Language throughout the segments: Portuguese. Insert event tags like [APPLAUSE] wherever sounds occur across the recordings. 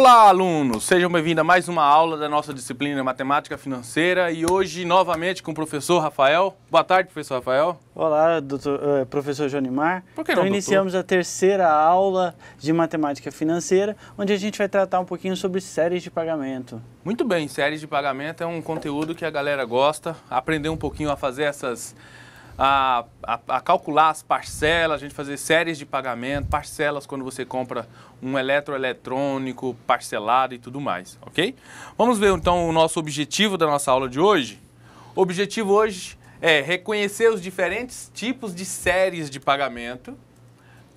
Olá, alunos! Sejam bem-vindos a mais uma aula da nossa disciplina Matemática Financeira e hoje, novamente, com o professor Rafael. Boa tarde, professor Rafael. Olá, doutor, uh, professor Jonimar. Por que não, Então, iniciamos doutor? a terceira aula de Matemática Financeira, onde a gente vai tratar um pouquinho sobre séries de pagamento. Muito bem, séries de pagamento é um conteúdo que a galera gosta, aprender um pouquinho a fazer essas a, a, a, calcular as parcelas, a gente fazer séries de pagamento, parcelas quando você compra um eletroeletrônico parcelado e tudo mais, ok? Vamos ver então o nosso objetivo da nossa aula de hoje? O objetivo hoje é reconhecer os diferentes tipos de séries de pagamento,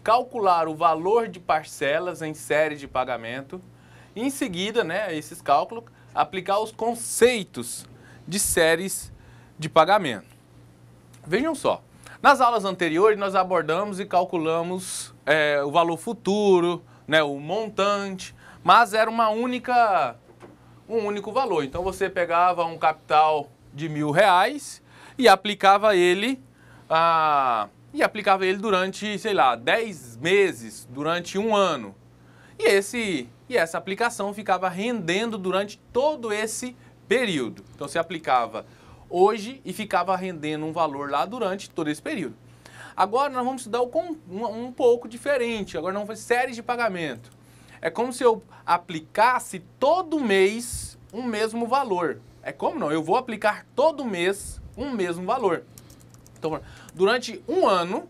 calcular o valor de parcelas em séries de pagamento, e em seguida, né, esses cálculos, aplicar os conceitos de séries de pagamento. Vejam só, nas aulas anteriores nós abordamos e calculamos é, o valor futuro, né, o montante, mas era uma única, um único valor. Então você pegava um capital de mil reais e aplicava ele a ah, e aplicava ele durante, sei lá, 10 meses, durante um ano. E, esse, e essa aplicação ficava rendendo durante todo esse período. Então, você aplicava hoje e ficava rendendo um valor lá durante todo esse período. Agora nós vamos estudar um, um pouco diferente, agora não foi séries de pagamento. É como se eu aplicasse todo mês um mesmo valor. É como não? Eu vou aplicar todo mês um mesmo valor. Então, durante um ano,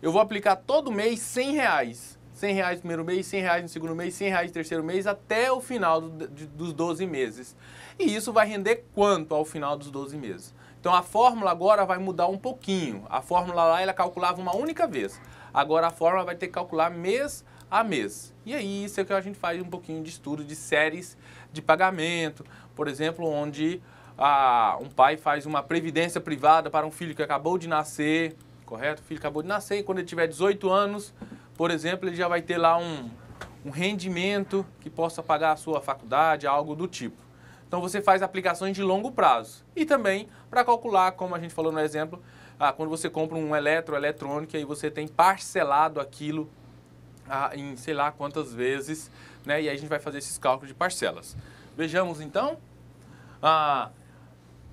eu vou aplicar todo mês 100 reais. 100 reais no primeiro mês, 100 reais no segundo mês, 100 reais no terceiro mês, até o final do, de, dos 12 meses. E isso vai render quanto ao final dos 12 meses? Então a fórmula agora vai mudar um pouquinho. A fórmula lá ela calculava uma única vez. Agora a fórmula vai ter que calcular mês a mês. E aí isso é que a gente faz um pouquinho de estudo de séries de pagamento, por exemplo, onde ah, um pai faz uma previdência privada para um filho que acabou de nascer, correto? O filho acabou de nascer e quando ele tiver 18 anos, por exemplo, ele já vai ter lá um, um rendimento que possa pagar a sua faculdade, algo do tipo. Então você faz aplicações de longo prazo. E também para calcular, como a gente falou no exemplo, ah, quando você compra um eletrônico e você tem parcelado aquilo ah, em sei lá quantas vezes, né? E aí a gente vai fazer esses cálculos de parcelas. Vejamos então. Ah,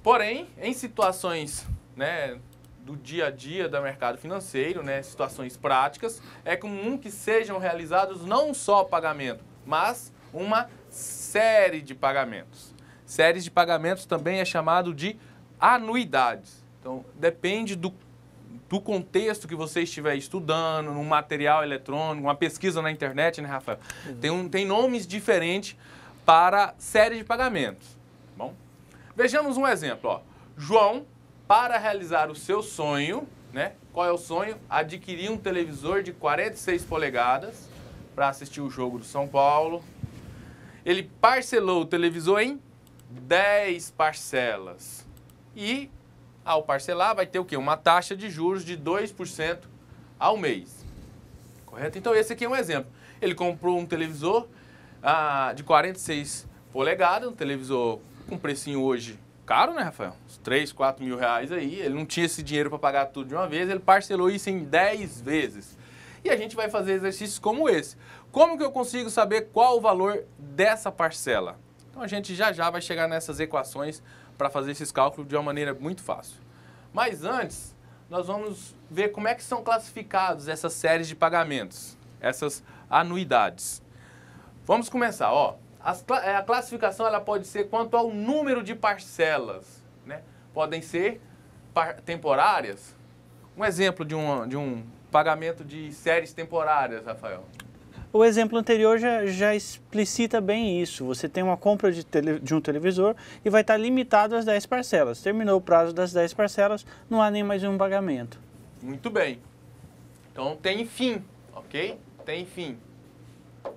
porém, em situações né, do dia a dia do mercado financeiro, né, situações práticas, é comum que sejam realizados não só pagamento, mas uma série de pagamentos. Séries de pagamentos também é chamado de anuidades. Então, depende do, do contexto que você estiver estudando, no material eletrônico, uma pesquisa na internet, né, Rafael? Uhum. Tem, um, tem nomes diferentes para séries de pagamentos. Tá bom, vejamos um exemplo. Ó. João, para realizar o seu sonho, né? Qual é o sonho? Adquirir um televisor de 46 polegadas para assistir o jogo do São Paulo. Ele parcelou o televisor em 10 parcelas. E ao parcelar vai ter o quê? Uma taxa de juros de 2% ao mês. Correto? Então esse aqui é um exemplo. Ele comprou um televisor ah, de 46 polegadas, um televisor com precinho hoje caro, né, Rafael? Uns 3, 4 mil reais aí. Ele não tinha esse dinheiro para pagar tudo de uma vez, ele parcelou isso em 10 vezes. E a gente vai fazer exercícios como esse. Como que eu consigo saber qual o valor dessa parcela? Então a gente já já vai chegar nessas equações para fazer esses cálculos de uma maneira muito fácil. Mas antes, nós vamos ver como é que são classificados essas séries de pagamentos, essas anuidades. Vamos começar, ó. As, eh, a classificação ela pode ser quanto ao número de parcelas, né? Podem ser temporárias. Um exemplo de um, de um pagamento de séries temporárias, Rafael. O exemplo anterior já, já explicita bem isso. Você tem uma compra de, tele, de um televisor e vai estar limitado às 10 parcelas. Terminou o prazo das 10 parcelas, não há nem mais um pagamento. Muito bem. Então tem fim, ok? Tem fim.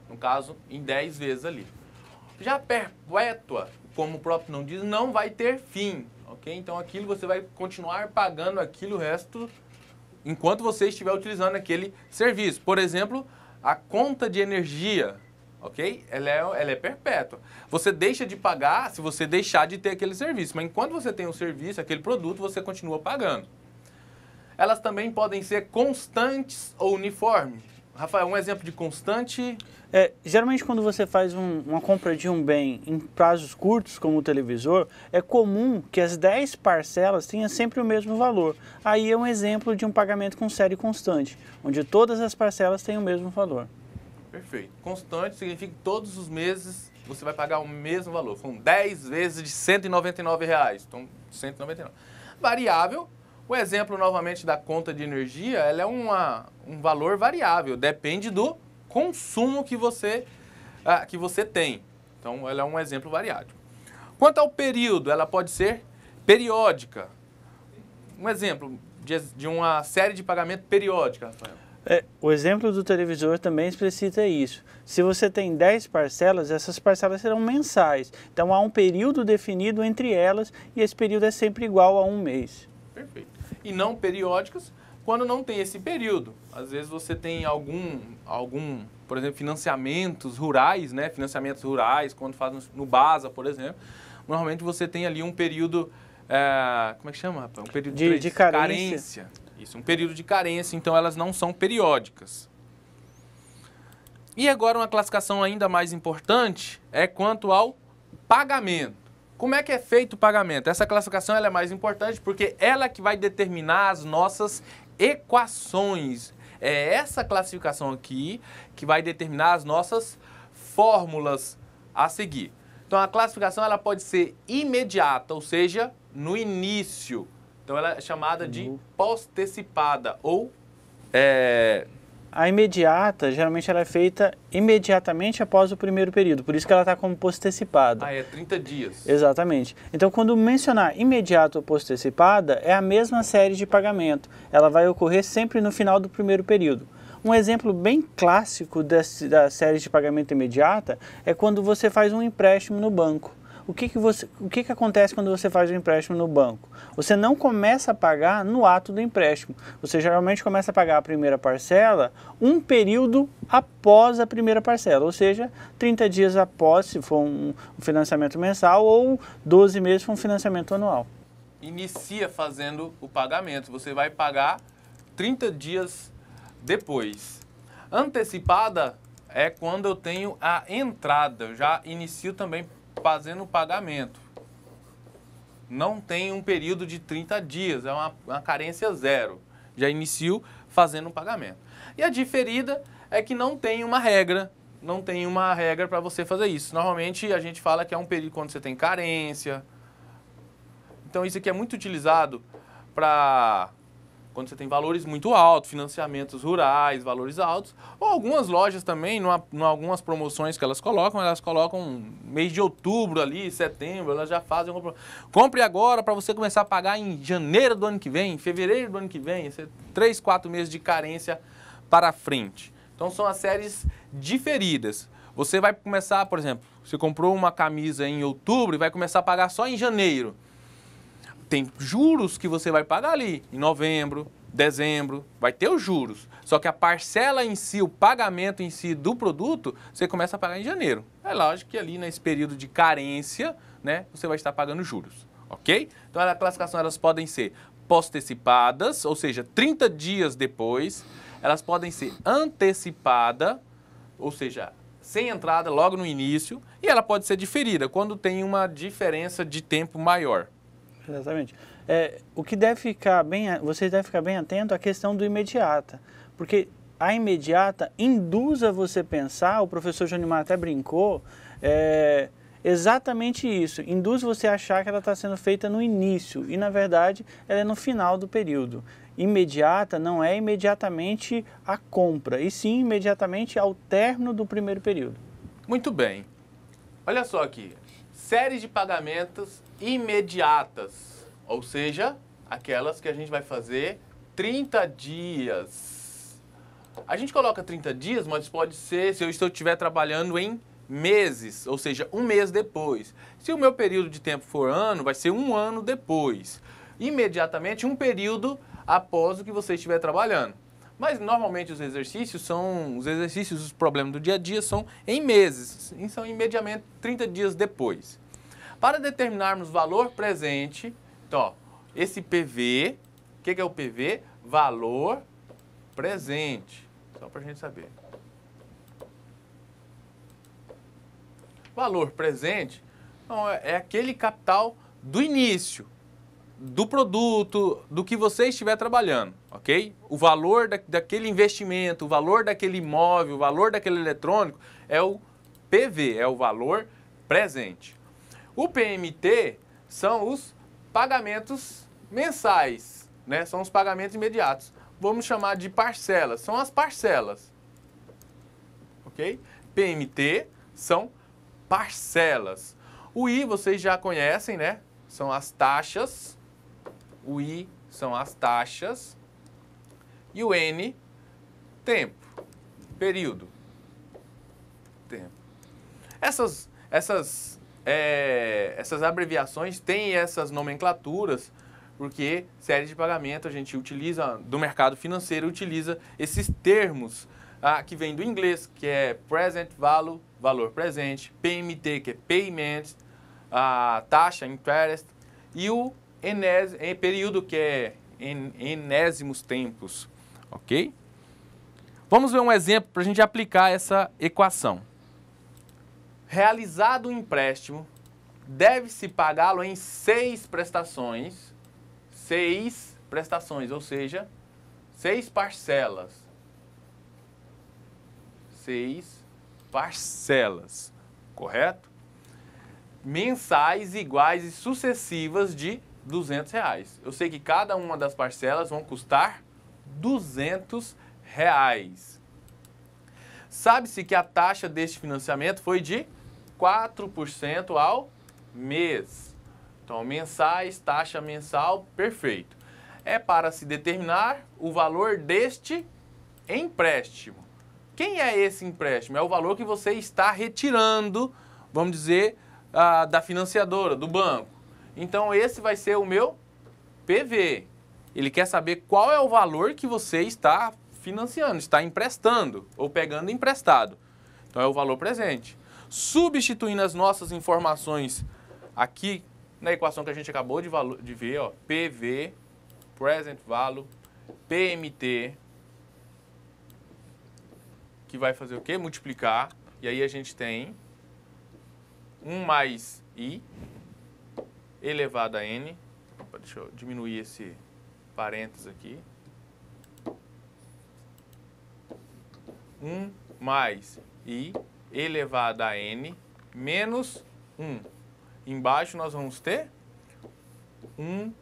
No caso, em 10 vezes ali. Já perpétua, como o próprio não diz, não vai ter fim, ok? Então aquilo você vai continuar pagando aquilo o resto enquanto você estiver utilizando aquele serviço. Por exemplo, a conta de energia, ok? Ela é, ela é perpétua. Você deixa de pagar se você deixar de ter aquele serviço, mas enquanto você tem o um serviço, aquele produto, você continua pagando. Elas também podem ser constantes ou uniformes. Rafael, um exemplo de constante? É, geralmente, quando você faz um, uma compra de um bem em prazos curtos, como o televisor, é comum que as 10 parcelas tenham sempre o mesmo valor. Aí é um exemplo de um pagamento com série constante, onde todas as parcelas têm o mesmo valor. Perfeito. Constante significa que todos os meses você vai pagar o mesmo valor. São 10 vezes de R$ 199. Reais. Então, 199. Variável o exemplo, novamente, da conta de energia, ela é uma, um valor variável, depende do consumo que você, ah, que você tem. Então, ela é um exemplo variável. Quanto ao período, ela pode ser periódica. Um exemplo de, de uma série de pagamento periódica, Rafael. É, o exemplo do televisor também explicita isso. Se você tem 10 parcelas, essas parcelas serão mensais. Então há um período definido entre elas e esse período é sempre igual a um mês. Perfeito e não periódicas, quando não tem esse período. Às vezes você tem algum, algum por exemplo, financiamentos rurais, né? financiamentos rurais, quando faz no BASA, por exemplo, normalmente você tem ali um período, é, como é que chama, Um período de, de, de carência. carência. Isso, um período de carência, então elas não são periódicas. E agora uma classificação ainda mais importante é quanto ao pagamento. Como é que é feito o pagamento? Essa classificação é mais importante porque ela é que vai determinar as nossas equações. É essa classificação aqui que vai determinar as nossas fórmulas a seguir. Então a classificação ela pode ser imediata, ou seja, no início. Então ela é chamada de postecipada ou é, a imediata, geralmente, ela é feita imediatamente após o primeiro período, por isso que ela está como postecipada. Ah, é 30 dias. Exatamente. Então, quando mencionar imediata ou postecipada, é a mesma série de pagamento. Ela vai ocorrer sempre no final do primeiro período. Um exemplo bem clássico desse, da série de pagamento imediata é quando você faz um empréstimo no banco o que, que, você, o que, que acontece quando você faz o um empréstimo no banco? Você não começa a pagar no ato do empréstimo. Você geralmente começa a pagar a primeira parcela um período após a primeira parcela, ou seja, 30 dias após, se for um financiamento mensal, ou 12 meses se for um financiamento anual. Inicia fazendo o pagamento. Você vai pagar 30 dias depois. Antecipada é quando eu tenho a entrada. Eu já inicio também fazendo o pagamento. Não tem um período de 30 dias, é uma, uma carência zero. Já iniciou fazendo o pagamento. E a diferida é que não tem uma regra, não tem uma regra para você fazer isso. Normalmente a gente fala que é um período quando você tem carência. Então isso aqui é muito utilizado para quando você tem valores muito altos, financiamentos rurais, valores altos, ou algumas lojas também, em algumas promoções que elas colocam, elas colocam mês de outubro ali, setembro, elas já fazem alguma... Compre agora para você começar a pagar em janeiro do ano que vem, em fevereiro do ano que vem, é três, quatro meses de carência para frente. Então são as séries diferidas. Você vai começar, por exemplo, você comprou uma camisa em outubro e vai começar a pagar só em janeiro tem juros que você vai pagar ali em novembro, dezembro, vai ter os juros. Só que a parcela em si, o pagamento em si do produto, você começa a pagar em janeiro. É lógico que ali nesse período de carência, né, você vai estar pagando juros, ok? Então a classificação elas podem ser postecipadas, ou seja, 30 dias depois, elas podem ser antecipada, ou seja, sem entrada logo no início, e ela pode ser diferida quando tem uma diferença de tempo maior. Exatamente. É, o que deve ficar bem, vocês devem ficar bem atento à questão do imediata, porque a imediata induz a você pensar, o professor Jonimar até brincou, é, exatamente isso, induz você a achar que ela está sendo feita no início e, na verdade, ela é no final do período. Imediata não é imediatamente a compra, e sim imediatamente ao término do primeiro período. Muito bem. Olha só aqui, séries de pagamentos imediatas ou seja, aquelas que a gente vai fazer 30 dias. A gente coloca 30 dias, mas pode ser se eu estiver trabalhando em meses, ou seja, um mês depois. Se o meu período de tempo for ano, vai ser um ano depois. Imediatamente, um período após o que você estiver trabalhando. Mas normalmente os exercícios são, os exercícios, os problemas do dia a dia são em meses, são imediatamente 30 dias depois. Para determinarmos valor presente, então, esse PV, o que, que é o PV? Valor presente. Só para a gente saber. Valor presente então, é, é aquele capital do início, do produto, do que você estiver trabalhando, ok? O valor da, daquele investimento, o valor daquele imóvel, o valor daquele eletrônico é o PV, é o valor presente. O PMT são os pagamentos mensais, né? São os pagamentos imediatos. Vamos chamar de parcelas, são as parcelas. OK? PMT são parcelas. O I vocês já conhecem, né? São as taxas. O I são as taxas. E o N, tempo, período. Tempo. Essas, essas é, essas abreviações têm essas nomenclaturas, porque série de pagamento a gente utiliza, do mercado financeiro, utiliza esses termos ah, que vem do inglês, que é present value, valor presente, PMT, que é payment, a taxa, interest, e o enés, em período, que é en, enésimos tempos, ok? Vamos ver um exemplo para a gente aplicar essa equação. Realizado o um empréstimo, deve-se pagá-lo em seis prestações, seis prestações, ou seja, seis parcelas. Seis parcelas, correto? Mensais iguais e sucessivas de 200 reais. Eu sei que cada uma das parcelas vão custar 200 reais. Sabe-se que a taxa deste financiamento foi de 4% ao mês. Então, mensais, taxa mensal, perfeito. É para se determinar o valor deste empréstimo. Quem é esse empréstimo? É o valor que você está retirando, vamos dizer, a, ah, da financiadora, do banco. Então, esse vai ser o meu PV. Ele quer saber qual é o valor que você está financiando, está emprestando ou pegando emprestado. Então, é o valor presente substituindo as nossas informações aqui na equação que a gente acabou de, de ver, ó, PV, Present Value, PMT, que vai fazer o quê? Multiplicar. E aí a gente tem 1 mais I elevado a N. Opa, deixa eu diminuir esse parênteses aqui. 1 mais I elevado a n menos 1. Embaixo nós vamos ter 1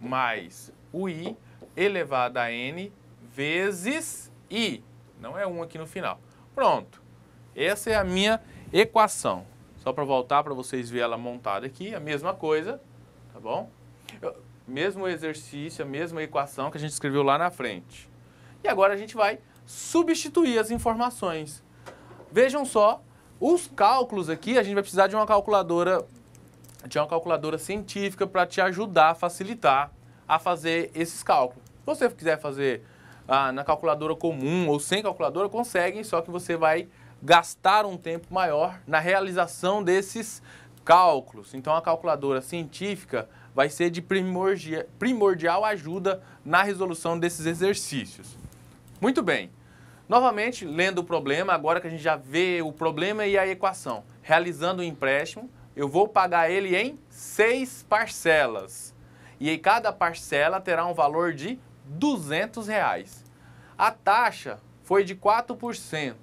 mais o i elevado a n vezes i. Não é 1 aqui no final. Pronto. Essa é a minha equação. Só para voltar para vocês verem ela montada aqui, a mesma coisa, tá bom? Mesmo exercício, a mesma equação que a gente escreveu lá na frente. E agora a gente vai substituir as informações. Vejam só os cálculos aqui, a gente vai precisar de uma calculadora, de uma calculadora científica para te ajudar a facilitar a fazer esses cálculos. Se você quiser fazer ah, na calculadora comum ou sem calculadora, consegue, só que você vai gastar um tempo maior na realização desses cálculos. Então a calculadora científica vai ser de primordial ajuda na resolução desses exercícios. Muito bem. Novamente, lendo o problema, agora que a gente já vê o problema e a equação. Realizando o empréstimo, eu vou pagar ele em seis parcelas. E em cada parcela terá um valor de 200 reais. A taxa foi de 4%.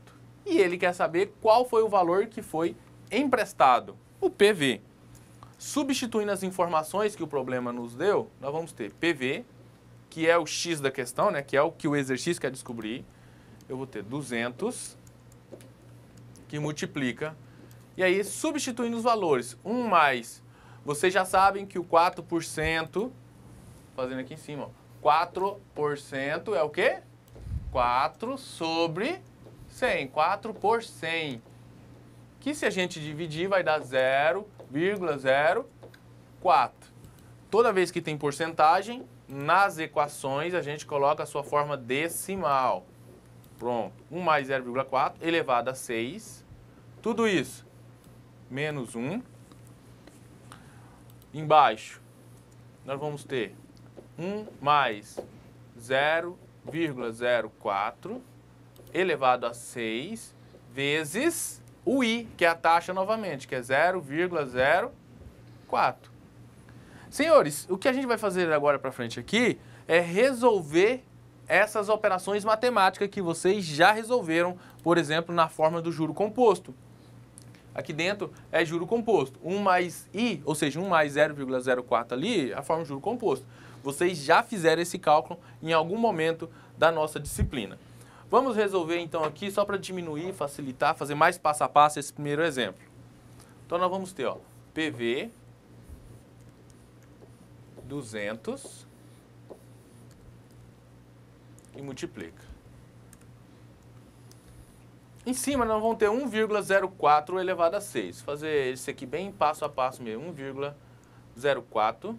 E ele quer saber qual foi o valor que foi emprestado, o PV. Substituindo as informações que o problema nos deu, nós vamos ter PV, que é o X da questão, né, que é o que o exercício quer descobrir, eu vou ter 200, que multiplica. E aí, substituindo os valores, 1 mais, vocês já sabem que o 4%, fazendo aqui em cima, 4% é o quê? 4 sobre 100, 4 por 100. Que se a gente dividir vai dar 0,04. Toda vez que tem porcentagem, nas equações a gente coloca a sua forma decimal. Pronto. 1 mais 0,4 elevado a 6. Tudo isso, menos 1. Embaixo, nós vamos ter 1 mais 0,04 elevado a 6 vezes o i, que é a taxa novamente, que é 0,04. Senhores, o que a gente vai fazer agora para frente aqui é resolver essas operações matemáticas que vocês já resolveram, por exemplo, na forma do juro composto. Aqui dentro é juro composto. 1 mais i, ou seja, 1 mais 0,04 ali, é a forma de juro composto. Vocês já fizeram esse cálculo em algum momento da nossa disciplina. Vamos resolver então aqui, só para diminuir, facilitar, fazer mais passo a passo esse primeiro exemplo. Então nós vamos ter ó, PV 200 e multiplica. Em cima nós vamos ter 1,04 elevado a 6. Fazer isso aqui bem passo a passo mesmo. 1,04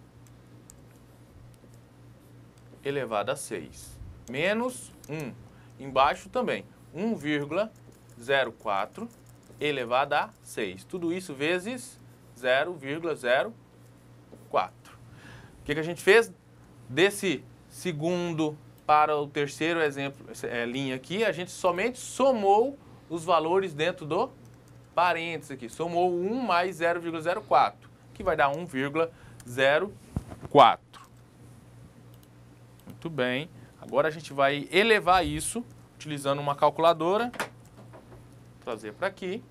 elevado a 6. Menos 1. Embaixo também. 1,04 elevado a 6. Tudo isso vezes 0,04. O que, que a gente fez? Desse segundo para o terceiro exemplo, é, linha aqui, a gente somente somou os valores dentro do parênteses aqui. Somou 1 mais 0,04, que vai dar 1,04. Muito bem. Agora a gente vai elevar isso utilizando uma calculadora. Trazer para aqui.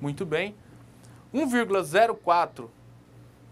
Muito bem. 1,04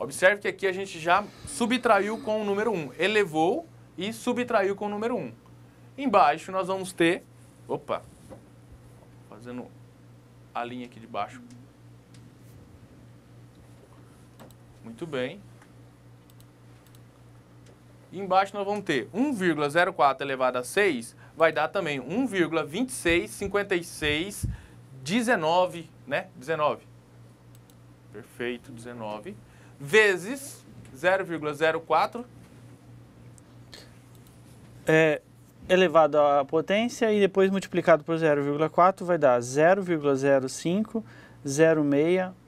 Observe que aqui a gente já subtraiu com o número 1, elevou e subtraiu com o número 1. Embaixo nós vamos ter, opa, fazendo a linha aqui de baixo. Muito bem. embaixo nós vamos ter 1,04 elevado a 6, vai dar também 1,265619, né? 19. Perfeito, 19 vezes 0,04 é elevado à potência e depois multiplicado por 0,4 vai dar 0,05 06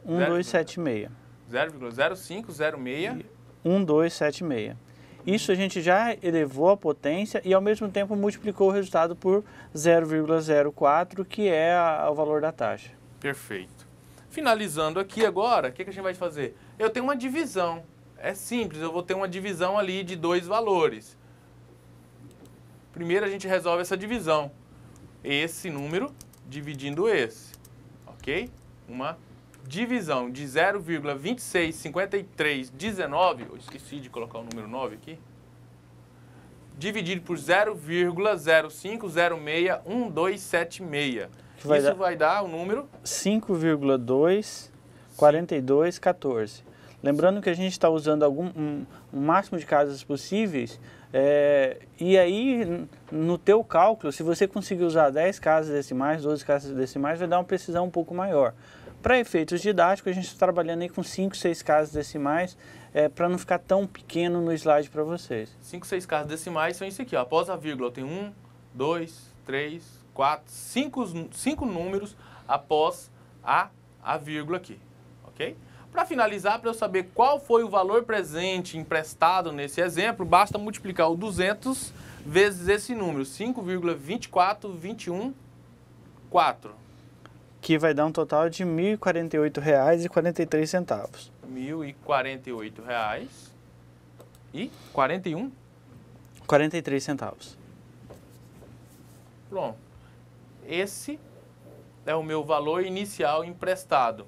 1276. 0,0506 1276. Isso a gente já elevou a potência e ao mesmo tempo multiplicou o resultado por 0,04, que é a, o valor da taxa. Perfeito. Finalizando aqui agora, o que, que a gente vai fazer? eu tenho uma divisão. É simples, eu vou ter uma divisão ali de dois valores. Primeiro a gente resolve essa divisão. Esse número dividindo esse, ok? Uma divisão de 0,265319, eu esqueci de colocar o número 9 aqui, dividido por 0,05061276. Vai Isso dar... vai dar o número? 5,24214. Lembrando que a gente está usando algum, um, um máximo de casas possíveis, é, e aí no teu cálculo, se você conseguir usar 10 casas decimais, 12 casas decimais, vai dar uma precisão um pouco maior. Para efeitos didáticos, a gente está trabalhando aí com 5, 6 casas decimais, é, para não ficar tão pequeno no slide para vocês. 5, 6 casas decimais são isso aqui, ó. após a vírgula tem 1, 2, 3, 4, 5 números após a, a vírgula aqui, ok? Para finalizar, para eu saber qual foi o valor presente emprestado nesse exemplo, basta multiplicar o 200 vezes esse número, 5,24214. Que vai dar um total de R$ 1.048,43. R$ 1.048,41. E 41? 43 centavos. Pronto. Esse é o meu valor inicial emprestado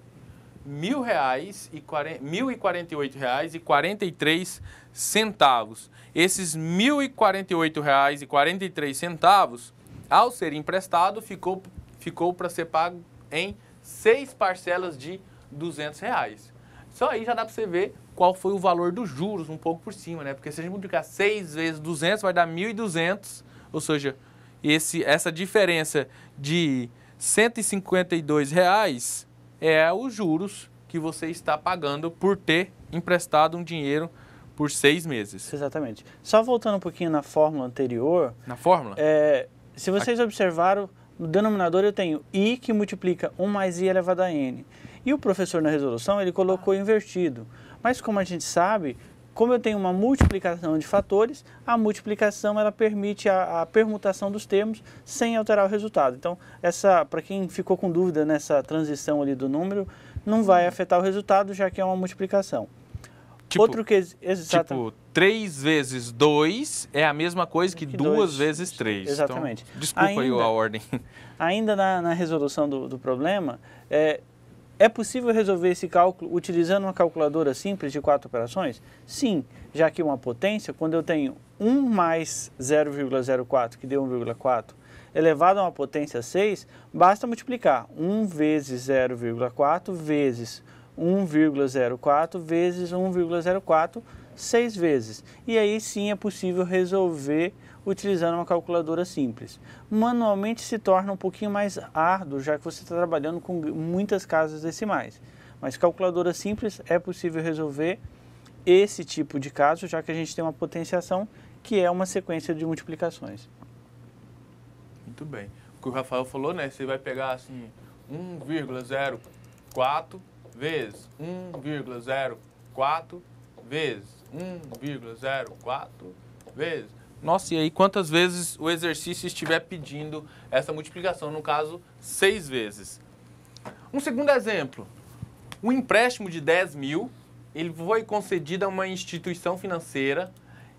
mil reais e mil e quarenta reais e quarenta e três centavos. Esses mil e quarenta reais e quarenta e três centavos, ao ser emprestado, ficou ficou para ser pago em seis parcelas de duzentos reais. Só aí já dá para você ver qual foi o valor dos juros um pouco por cima, né? Porque se a gente multiplicar seis vezes duzentos vai dar mil e duzentos ou seja, esse, essa diferença de cento e e cinquenta dois reais é os juros que você está pagando por ter emprestado um dinheiro por seis meses. Exatamente. Só voltando um pouquinho na fórmula anterior. Na fórmula? É, se vocês Aqui. observaram, no denominador eu tenho i que multiplica 1 mais i elevado a n. E o professor na resolução ele colocou invertido. Mas como a gente sabe, como eu tenho uma multiplicação de fatores, a multiplicação ela permite a, a permutação dos termos sem alterar o resultado. Então, essa para quem ficou com dúvida nessa transição ali do número, não vai afetar o resultado, já que é uma multiplicação. Tipo, Outro que exatamente. Tipo, 3 vezes 2 é a mesma coisa que, 2 vezes 3. Então, exatamente. Então, desculpa ainda, aí a ordem. [LAUGHS] Ainda na, na resolução do, do problema, é, é possível resolver esse cálculo utilizando uma calculadora simples de quatro operações? Sim, já que uma potência, quando eu tenho 1 mais 0,04, que deu 1,4, elevado a uma potência 6, basta multiplicar 1 vezes 0,4 vezes 1,04 vezes 1,04 seis vezes. E aí sim é possível resolver utilizando uma calculadora simples. Manualmente se torna um pouquinho mais árduo, já que você está trabalhando com muitas casas decimais. Mas calculadora simples é possível resolver esse tipo de caso, já que a gente tem uma potenciação que é uma sequência de multiplicações. Muito bem. O que o Rafael falou, né? Você vai pegar assim 1,04 vezes 1,04 vezes 1,04 vezes nossa, e aí quantas vezes o exercício estiver pedindo essa multiplicação? No caso, seis vezes. Um segundo exemplo. Um empréstimo de 10 mil, ele foi concedido a uma instituição financeira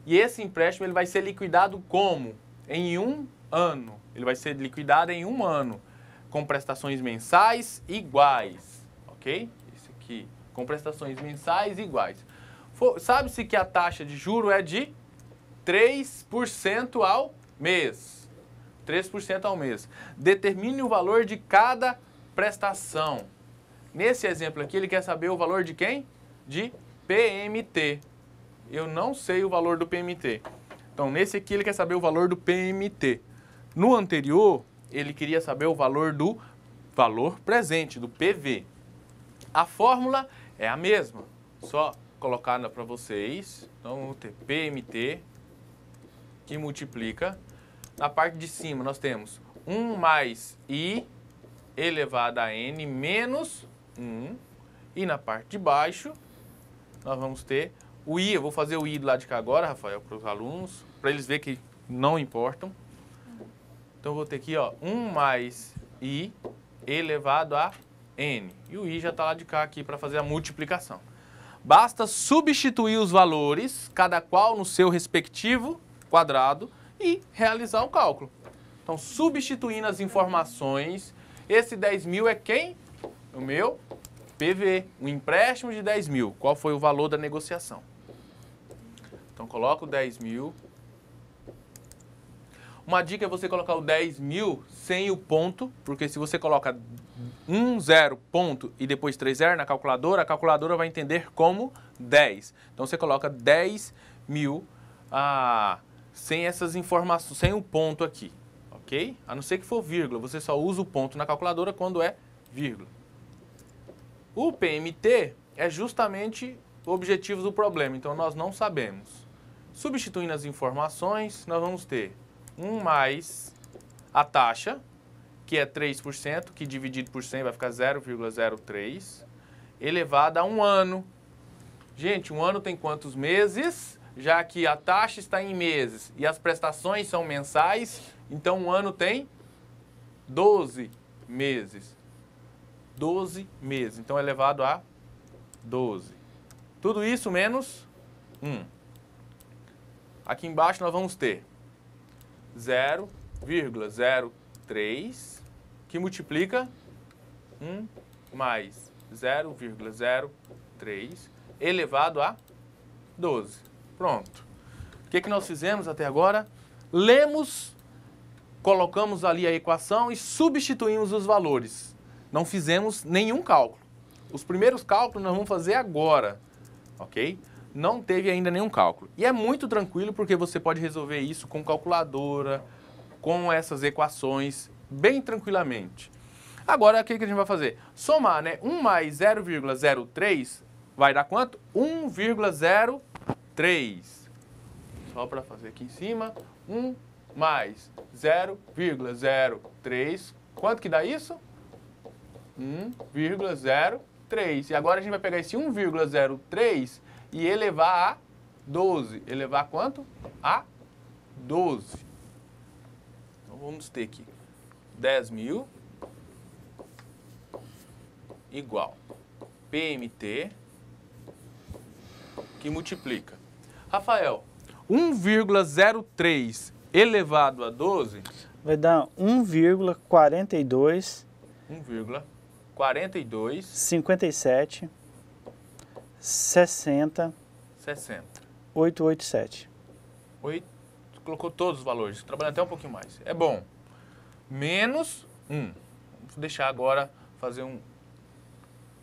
e esse empréstimo ele vai ser liquidado como? Em um ano. Ele vai ser liquidado em um ano, com prestações mensais iguais, ok? Esse aqui, com prestações mensais iguais. Sabe-se que a taxa de juro é de 3% ao mês. 3% ao mês. Determine o valor de cada prestação. Nesse exemplo aqui, ele quer saber o valor de quem? De PMT. Eu não sei o valor do PMT. Então, nesse aqui, ele quer saber o valor do PMT. No anterior, ele queria saber o valor do valor presente, do PV. A fórmula é a mesma, só colocar para vocês. Então, vamos ter PMT que multiplica. Na parte de cima, nós temos 1 mais i elevado a n menos 1. E na parte de baixo, nós vamos ter o i. Eu vou fazer o i do lado de cá agora, Rafael, para os alunos, para eles verem que não importam. Então, eu vou ter aqui ó, 1 mais i elevado a n. E o i já está lá de cá aqui para fazer a multiplicação. Basta substituir os valores, cada qual no seu respectivo quadrado e realizar o cálculo. Então, substituindo as informações, esse 10 mil é quem? O meu PV, um empréstimo de 10 mil. Qual foi o valor da negociação? Então, coloco 10 mil. Uma dica é você colocar o 10 mil sem o ponto, porque se você coloca 1, 0, ponto e depois 3, 0 na calculadora, a calculadora vai entender como 10. Então, você coloca 10 mil. Ah, sem essas informações, sem o ponto aqui, ok? A não ser que for vírgula, você só usa o ponto na calculadora quando é vírgula. O PMT é justamente o objetivo do problema, então nós não sabemos. Substituindo as informações, nós vamos ter 1 mais a taxa, que é 3%, que dividido por 100 vai ficar 0,03, elevada a um ano. Gente, um ano tem quantos meses? já que a taxa está em meses e as prestações são mensais, então um ano tem 12 meses. 12 meses. Então, é elevado a 12. Tudo isso menos 1. Aqui embaixo nós vamos ter 0,03, que multiplica 1 mais 0,03 elevado a 12. Pronto. O que, que nós fizemos até agora? Lemos, colocamos ali a equação e substituímos os valores. Não fizemos nenhum cálculo. Os primeiros cálculos nós vamos fazer agora, ok? Não teve ainda nenhum cálculo. E é muito tranquilo porque você pode resolver isso com calculadora, com essas equações, bem tranquilamente. Agora, o que, que a gente vai fazer? Somar, né? 1 mais 0,03 vai dar quanto? 1,03. 3. Só para fazer aqui em cima. 1 mais 0,03. Quanto que dá isso? 1,03. E agora a gente vai pegar esse 1,03 e elevar a 12. Elevar quanto? A 12. Então vamos ter aqui 10 mil igual PMT que multiplica Rafael, 1,03 elevado a 12 vai dar 1,42 1,42 57 60 60 887 8 colocou todos os valores, Trabalha até um pouquinho mais. É bom. Menos 1. Vou deixar agora fazer um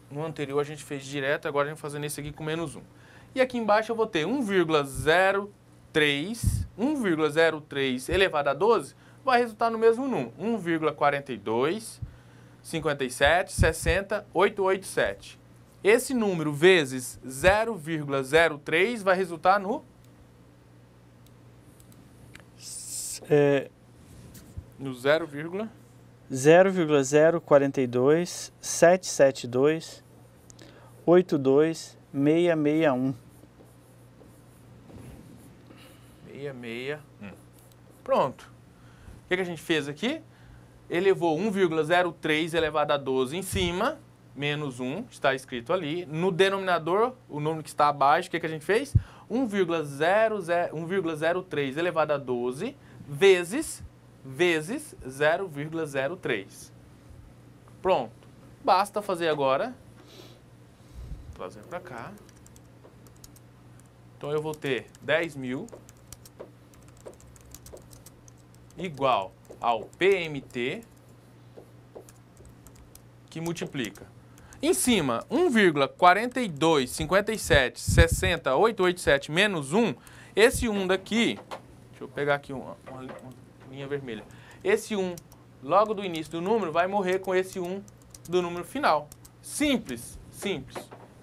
no anterior a gente fez direto, agora a gente vai fazer nesse aqui com menos 1. E aqui embaixo eu vou ter 1,03, 1,03 elevado a 12 vai resultar no mesmo número, 1,42, 57, 60, 887. Esse número vezes 0,03 vai resultar no... É... No 0, 772 82 661. 661. Pronto. O que, que a gente fez aqui? Elevou 1,03 elevado a 12 em cima, menos 1, está escrito ali. No denominador, o número que está abaixo, o que, que a gente fez? 1,03 elevado a 12 vezes, vezes 0,03. Pronto. Basta fazer agora lados vem para cá. Então eu vou ter 10 mil igual ao PMT que multiplica. Em cima, 1,4257608887 menos 1, esse 1 daqui, deixa eu pegar aqui uma, uma, uma linha vermelha, esse 1 logo do início do número vai morrer com esse 1 do número final. Simples, simples.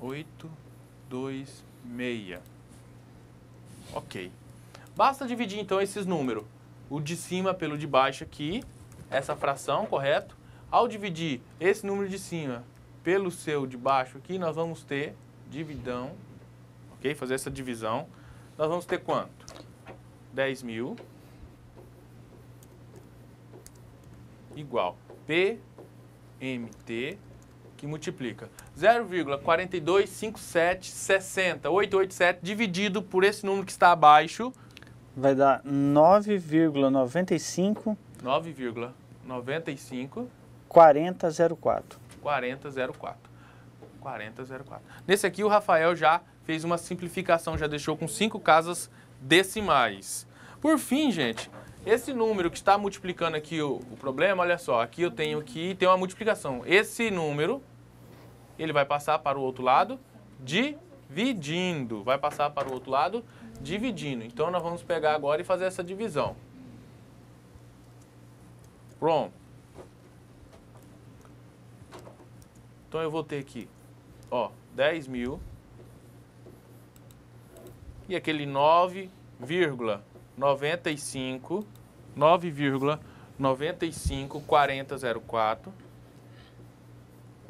6. Ok. Basta dividir então esses números. O de cima pelo de baixo aqui, essa fração, correto? Ao dividir esse número de cima pelo seu de baixo aqui, nós vamos ter dividão, ok? Fazer essa divisão. Nós vamos ter quanto? 10 mil igual PMT que multiplica 0,425760, dividido por esse número que está abaixo. Vai dar 9,95. 9,95. 4004. 4004. 4004. Nesse aqui o Rafael já fez uma simplificação, já deixou com cinco casas decimais. Por fim, gente, esse número que está multiplicando aqui o, o, problema, olha só, aqui eu tenho que ter uma multiplicação. Esse número ele vai passar para o outro lado dividindo. Vai passar para o outro lado dividindo. Então, nós vamos pegar agora e fazer essa divisão. Pronto. Então, eu vou ter aqui, ó, 10 mil. E aquele 9,95, 9,95, 4004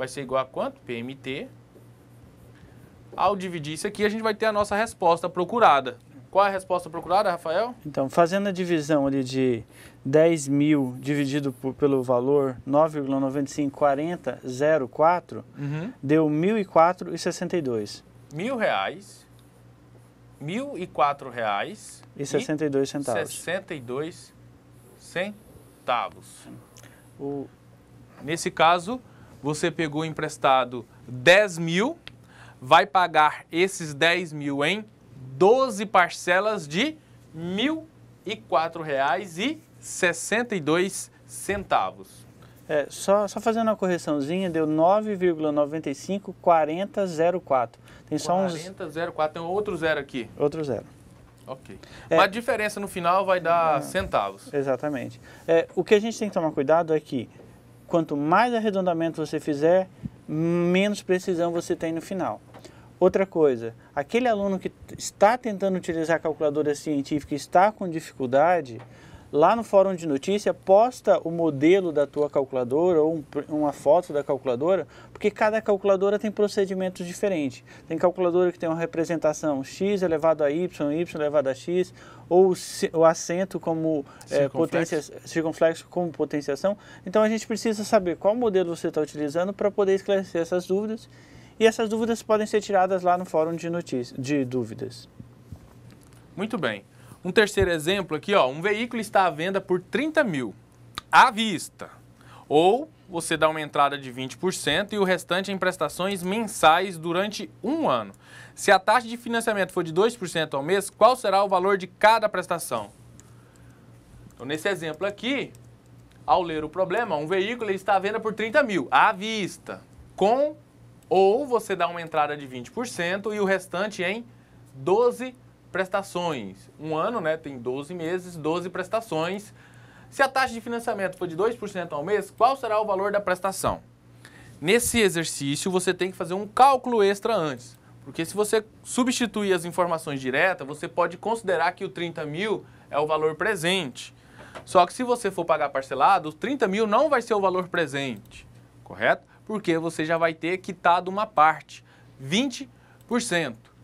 vai ser igual a quanto? PMT. Ao dividir isso aqui, a gente vai ter a nossa resposta procurada. Qual é a resposta procurada, Rafael? Então, fazendo a divisão ali de 10 mil dividido por, pelo valor 9,954004, uhum. deu R$ 1.004,62. Mil reais, mil e quatro reais e 62 e centavos. 62 centavos. O... Nesse caso, você pegou emprestado 10 mil, vai pagar esses 10 mil em 12 parcelas de R$ 1.004,62. Centavos. É, só, só fazendo uma correçãozinha, deu 9,954004. Tem só 40, uns. 4004, tem outro zero aqui. Outro zero. Ok. É, Mas a diferença no final vai dar é, centavos. Exatamente. É, o que a gente tem que tomar cuidado é que quanto mais arredondamento você fizer, menos precisão você tem no final. Outra coisa, aquele aluno que está tentando utilizar a calculadora científica e está com dificuldade, lá no fórum de notícia, posta o modelo da tua calculadora ou um, uma foto da calculadora, porque cada calculadora tem procedimentos diferentes. Tem calculadora que tem uma representação x elevado a y, y elevado a x, ou o acento como é, potência, circunflexo como potenciação. Então a gente precisa saber qual modelo você está utilizando para poder esclarecer essas dúvidas. E essas dúvidas podem ser tiradas lá no fórum de, notícia, de dúvidas. Muito bem. Um terceiro exemplo aqui, ó, um veículo está à venda por 30 mil à vista. Ou você dá uma entrada de 20% e o restante em prestações mensais durante um ano. Se a taxa de financiamento for de 2% ao mês, qual será o valor de cada prestação? Então, nesse exemplo aqui, ao ler o problema, um veículo está à venda por 30 mil, à vista, com ou você dá uma entrada de 20% e o restante em 12 prestações. Um ano, né, tem 12 meses, 12 prestações. Se a taxa de financiamento for de 2% ao mês, qual será o valor da prestação? Nesse exercício, você tem que fazer um cálculo extra antes. Porque se você substituir as informações diretas, você pode considerar que o 30 mil é o valor presente. Só que se você for pagar parcelado, os 30 mil não vai ser o valor presente, correto? Porque você já vai ter quitado uma parte, 20%.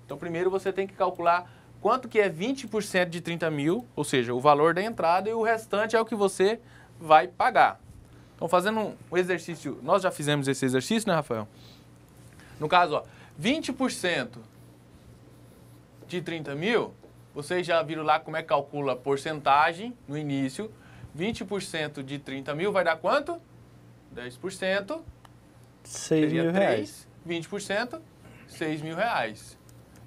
Então, primeiro você tem que calcular quanto que é 20% de 30 mil, ou seja, o valor da entrada e o restante é o que você vai pagar. Então, fazendo um exercício, nós já fizemos esse exercício, né, Rafael? No caso, ó, 20% de 30 mil, vocês já viram lá como é que calcula a porcentagem no início. 20% de 30 mil vai dar quanto? 10%. 6 mil 3, reais. 20%, 6 mil reais.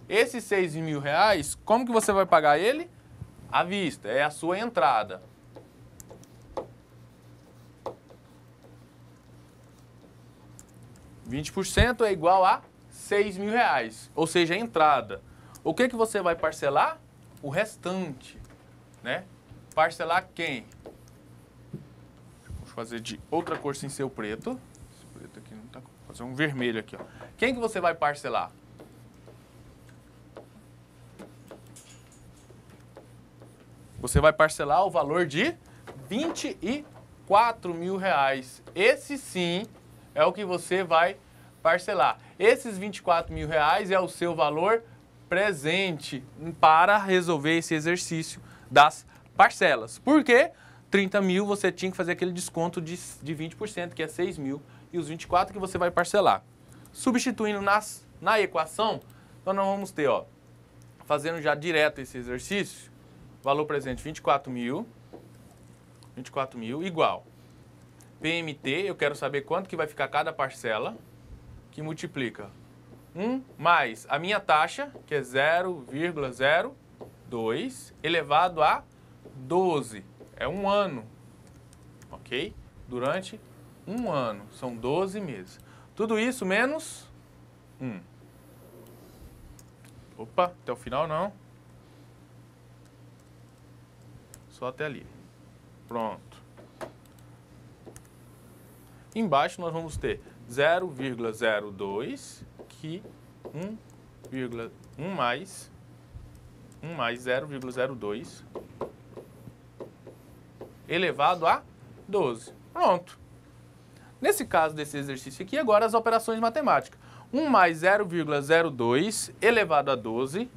Esses 6 mil reais, como que você vai pagar ele? À vista, é a sua entrada. Vinte por cento é igual a seis mil reais, ou seja, a entrada. O que que você vai parcelar? O restante, né? Parcelar quem? Vou fazer de outra cor sem ser o preto. Esse preto aqui não tá. Vou fazer um vermelho aqui, ó. Quem que você vai parcelar? Você vai parcelar o valor de 24 mil reais. Esse sim é o que você vai parcelar. Esses 24 mil reais é o seu valor presente para resolver esse exercício das parcelas. Por quê? 30 mil você tinha que fazer aquele desconto de, de 20%, que é 6 mil, e os 24 que você vai parcelar. Substituindo nas, na equação, então nós vamos ter, ó, fazendo já direto esse exercício, valor presente 24 mil, 24 mil, igual. PMT, eu quero saber quanto que vai ficar cada parcela, que multiplica 1 mais a minha taxa, que é 0,02 elevado a 12. É um ano, ok? Durante um ano, são 12 meses. Tudo isso menos 1. Opa, até o final não. Só até ali. Pronto. Embaixo nós vamos ter 0,02 que 1,1 mais 1 mais 0,02 elevado a 12. Pronto. Nesse caso desse exercício aqui, agora as operações matemáticas. 1 mais 0,02 elevado a 12.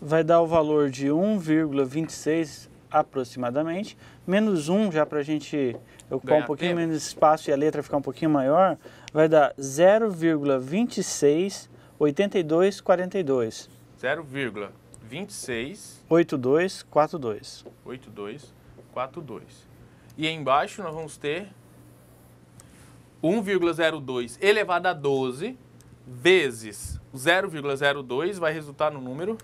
Vai dar o valor de 1,26 aproximadamente. Menos 1, já para a gente ocupar Ganhar um pouquinho tempo. menos espaço e a letra ficar um pouquinho maior, vai dar 0,268242. 0,26... 8242. 8242. E embaixo nós vamos ter 1,02 elevado a 12 vezes 0,02 vai resultar no número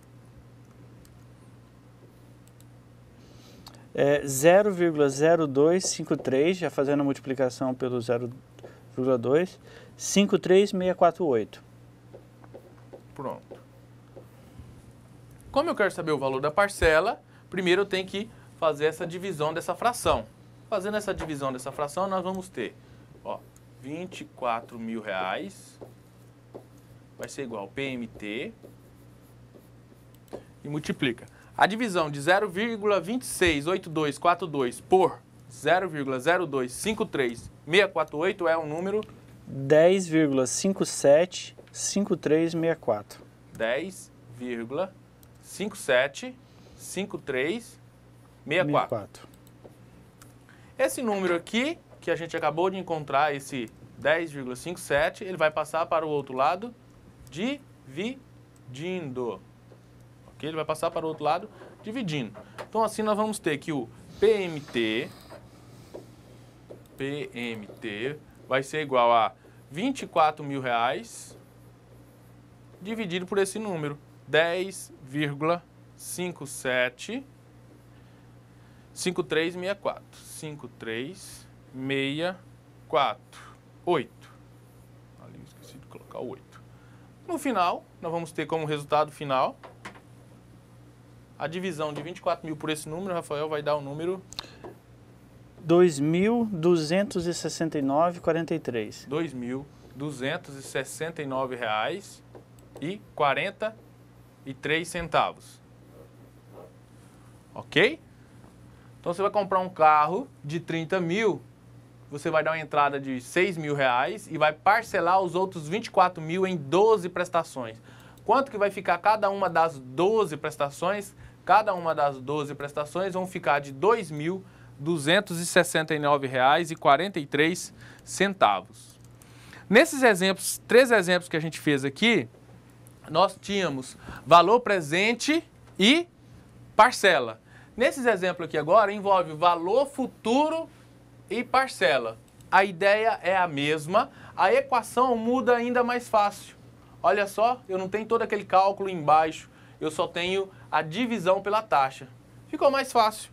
é 0,0253, já fazendo a multiplicação pelo 0,2, 53648. Pronto. Como eu quero saber o valor da parcela, primeiro eu tenho que fazer essa divisão dessa fração. Fazendo essa divisão dessa fração, nós vamos ter ó, 24 mil reais, vai ser igual PMT, e multiplica. A divisão de 0,268242 por 0,0253648 é o um número 10,575364. 10,575364. Esse número aqui, que a gente acabou de encontrar, esse 10,57, ele vai passar para o outro lado dividindo ele vai passar para o outro lado dividindo. Então, assim, nós vamos ter que o PMT, PMT vai ser igual a 24 mil reais dividido por esse número, 10,57 5364 ali esqueci de colocar o 8 no final, nós vamos ter como resultado final a divisão de 24 mil por esse número, Rafael, vai dar o um número... 2.269,43. R$ 2.269,43. Ok? Então você vai comprar um carro de 30 mil, você vai dar uma entrada de 6 mil reais e vai parcelar os outros 24 mil em 12 prestações. Quanto que vai ficar cada uma das 12 prestações? Cada uma das 12 prestações vão ficar de R$ 2.269,43. Nesses exemplos, três exemplos que a gente fez aqui, nós tínhamos valor presente e parcela. Nesses exemplos aqui agora, envolve valor futuro e parcela. A ideia é a mesma, a equação muda ainda mais fácil. Olha só, eu não tenho todo aquele cálculo embaixo, eu só tenho a divisão pela taxa. Ficou mais fácil.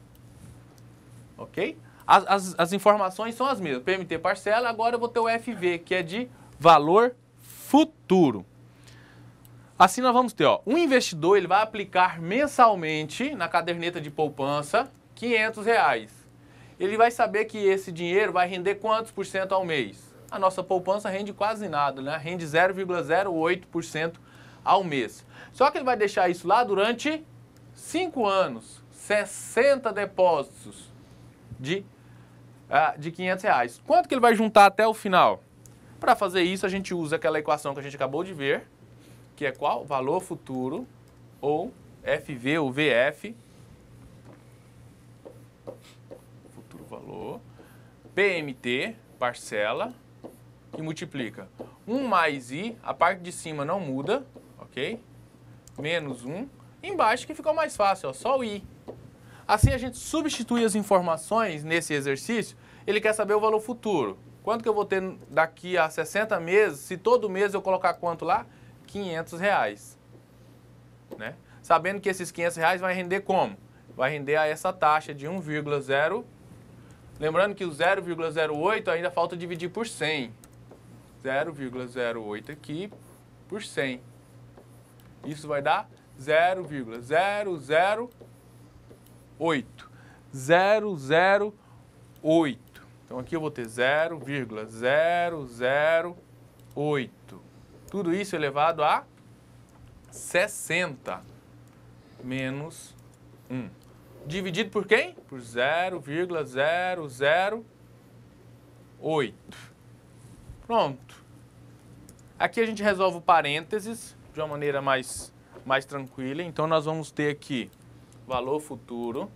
Ok? As, as, as, informações são as mesmas. PMT parcela, agora eu vou ter o FV, que é de valor futuro. Assim nós vamos ter, ó, um investidor ele vai aplicar mensalmente na caderneta de poupança 500 reais. Ele vai saber que esse dinheiro vai render quantos por cento ao mês? A nossa poupança rende quase nada, né? Rende 0,08% ao mês. Só que ele vai deixar isso lá durante 5 anos, 60 depósitos de, uh, de 500 reais. Quanto que ele vai juntar até o final? Para fazer isso, a gente usa aquela equação que a gente acabou de ver, que é qual? Valor futuro, ou FV ou VF, futuro valor, PMT, parcela, e multiplica. 1 mais i, a parte de cima não muda, Menos 1. Embaixo que ficou mais fácil, ó, só o i. Assim a gente substitui as informações nesse exercício. Ele quer saber o valor futuro. Quanto que eu vou ter daqui a 60 meses, se todo mês eu colocar quanto lá? 500 reais. Né? Sabendo que esses 500 reais vai render como? Vai render a essa taxa de 1,0. Lembrando que o 0,08 ainda falta dividir por 100. 0,08 aqui por 100. Isso vai dar 0,008. 008. Então aqui eu vou ter 0,008. Tudo isso elevado a 60 menos 1. Dividido por quem? Por 0,008. Pronto. Aqui a gente resolve o parênteses de uma maneira mais, mais tranquila. Então, nós vamos ter aqui valor futuro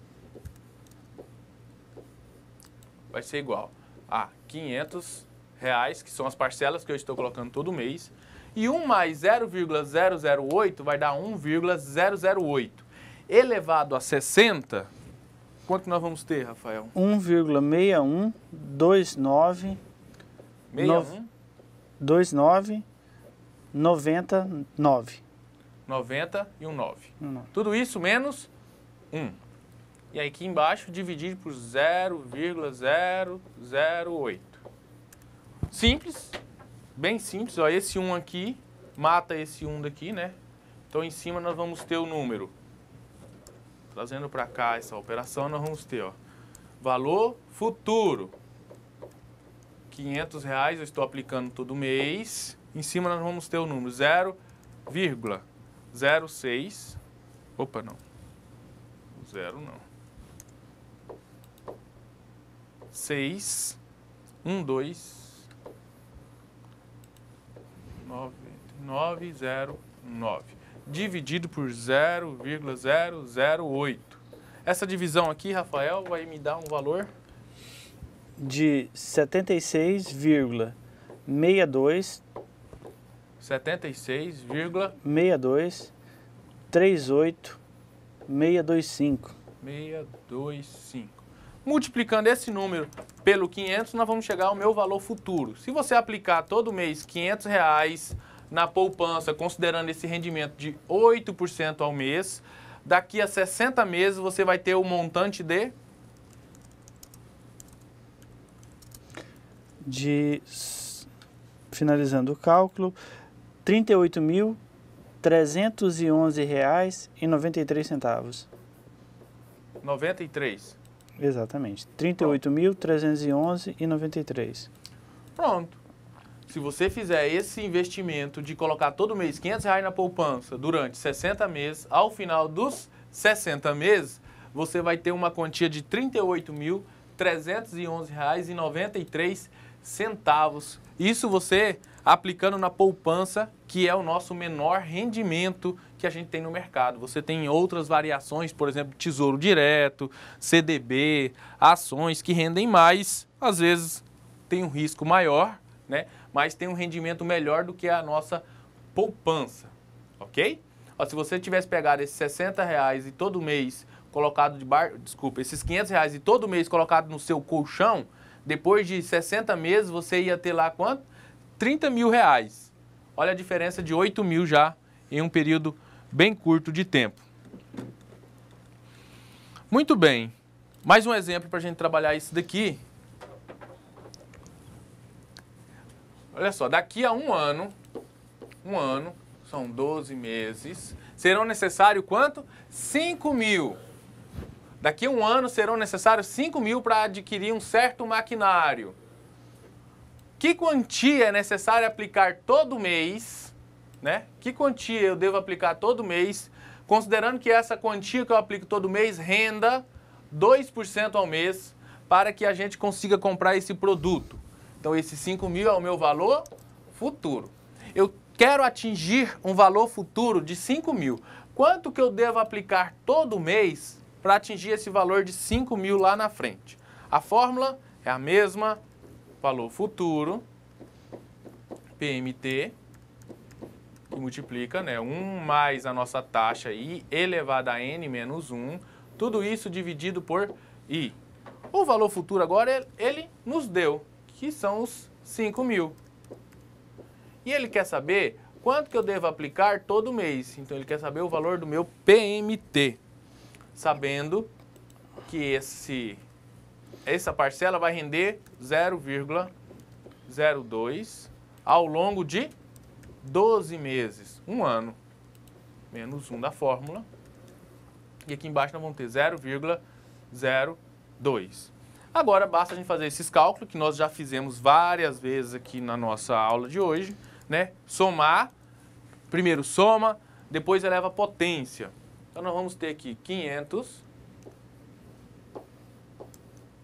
vai ser igual a 500 reais, que são as parcelas que eu estou colocando todo mês, e 1 mais 0,008 vai dar 1,008. Elevado a 60, quanto nós vamos ter, Rafael? 1,6129 29 99. 90 e um 9. Um 9. Tudo isso menos 1. E aí aqui embaixo dividir por 0,008. Simples, bem simples. Ó, esse 1 aqui mata esse 1 daqui, né? Então em cima nós vamos ter o número. Trazendo para cá essa operação, nós vamos ter ó, valor futuro. 500 reais eu estou aplicando todo mês. Em cima nós vamos ter o número 0,06. Opa, não. Zero não. 6, 1, 2, 9, nove 0, 9. Dividido por 0,008. Essa divisão aqui, Rafael, vai me dar um valor? De 76,62 76,62 625. 625. Multiplicando esse número pelo 500, nós vamos chegar ao meu valor futuro. Se você aplicar todo mês 500 reais na poupança, considerando esse rendimento de 8% ao mês, daqui a 60 meses você vai ter o um montante de... De finalizando o cálculo, R$ 38.311,93. 93. Exatamente. R$ 38.311,93. Pronto. Se você fizer esse investimento de colocar todo mês R$ reais na poupança durante 60 meses, ao final dos 60 meses, você vai ter uma quantia de R$ 38.311,93. Isso você aplicando na poupança, que é o nosso menor rendimento que a gente tem no mercado. Você tem outras variações, por exemplo, tesouro direto, CDB, ações que rendem mais, às vezes tem um risco maior, né? Mas tem um rendimento melhor do que a nossa poupança, ok? Ó, se você tivesse pegado esses 60 reais e todo mês colocado de bar, desculpa, esses 500 reais e todo mês colocado no seu colchão, depois de 60 meses você ia ter lá quanto? 30 mil reais. Olha a diferença de 8 mil já em um período bem curto de tempo. Muito bem. Mais um exemplo para a gente trabalhar isso daqui. Olha só, daqui a um ano, um ano, são 12 meses, serão necessários quanto? 5 mil. Daqui a um ano serão necessários 5 mil para adquirir um certo maquinário que quantia é necessário aplicar todo mês, né? Que quantia eu devo aplicar todo mês, considerando que essa quantia que eu aplico todo mês renda 2% ao mês para que a gente consiga comprar esse produto. Então, esse 5 mil é o meu valor futuro. Eu quero atingir um valor futuro de 5 mil. Quanto que eu devo aplicar todo mês para atingir esse valor de 5 mil lá na frente? A fórmula é a mesma, valor futuro, PMT, que multiplica né, 1 mais a nossa taxa i elevada a n menos 1, tudo isso dividido por i. O valor futuro agora ele nos deu, que são os 5 mil. E ele quer saber quanto que eu devo aplicar todo mês. Então ele quer saber o valor do meu PMT, sabendo que esse essa parcela vai render 0,02 ao longo de 12 meses, um ano, menos 1 da fórmula. E aqui embaixo nós vamos ter 0,02. Agora basta a gente fazer esses cálculos que nós já fizemos várias vezes aqui na nossa aula de hoje, né? Somar, primeiro soma, depois eleva a potência. Então nós vamos ter aqui 500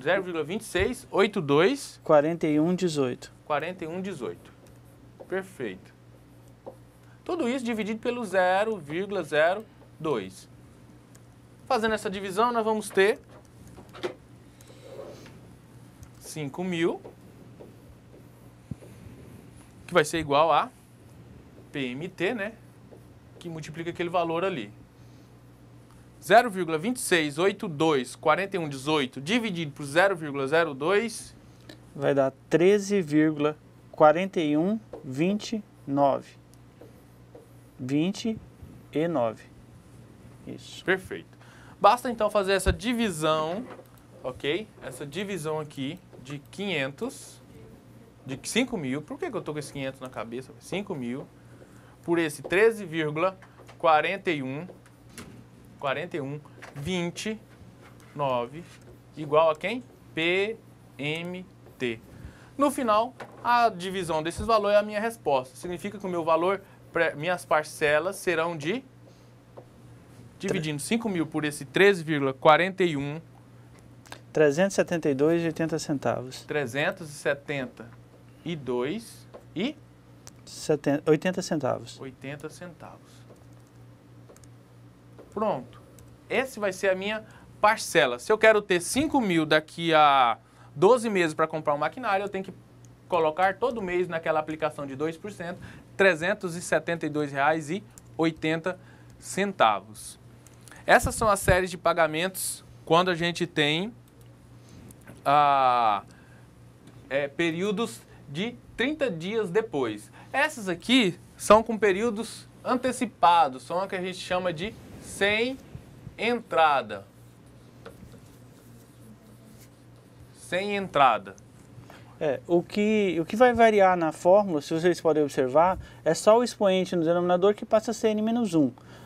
0,2682 4118. 4118. Perfeito. Tudo isso dividido pelo 0,02. Fazendo essa divisão, nós vamos ter 5.000, que vai ser igual a PMT, né? Que multiplica aquele valor ali. 0,26824118 dividido por 0,02 vai dar 13,4129. 20 e 9. Isso. Perfeito. Basta então fazer essa divisão, ok? Essa divisão aqui de 500, de 5 mil. Por que, que eu estou com esse 500 na cabeça? 5 mil por esse 13,41 41, 29, igual a quem? PMT. No final, a divisão desses valores é a minha resposta. Significa que o meu valor, minhas parcelas serão de, dividindo 5 mil por esse 13,41... 372,80 centavos. 372 e... 70, 80 centavos. 80 centavos. Pronto. Essa vai ser a minha parcela. Se eu quero ter 5 mil daqui a 12 meses para comprar um maquinário, eu tenho que colocar todo mês naquela aplicação de 2%, R$ 372,80. Essas são as séries de pagamentos quando a gente tem ah, é, períodos de 30 dias depois. Essas aqui são com períodos antecipados, são o que a gente chama de sem entrada. Sem entrada. É, o, que, o que vai variar na fórmula, se vocês podem observar, é só o expoente no denominador que passa a ser n-1.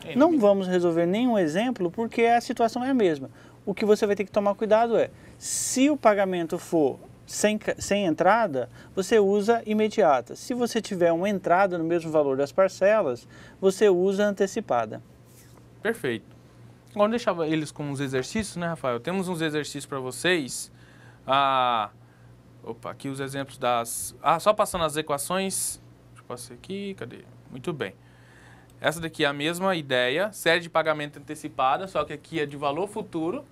N Não vamos resolver nenhum exemplo porque a situação é a mesma. O que você vai ter que tomar cuidado é, se o pagamento for sem, sem entrada, você usa imediata. Se você tiver uma entrada no mesmo valor das parcelas, você usa antecipada. Perfeito. Agora deixava eles com uns exercícios, né, Rafael? Temos uns exercícios para vocês. Ah, opa, aqui os exemplos das... Ah, só passando as equações. Deixa eu passar aqui, cadê? Muito bem. Essa daqui é a mesma ideia, série de pagamento antecipada, só que aqui é de valor futuro,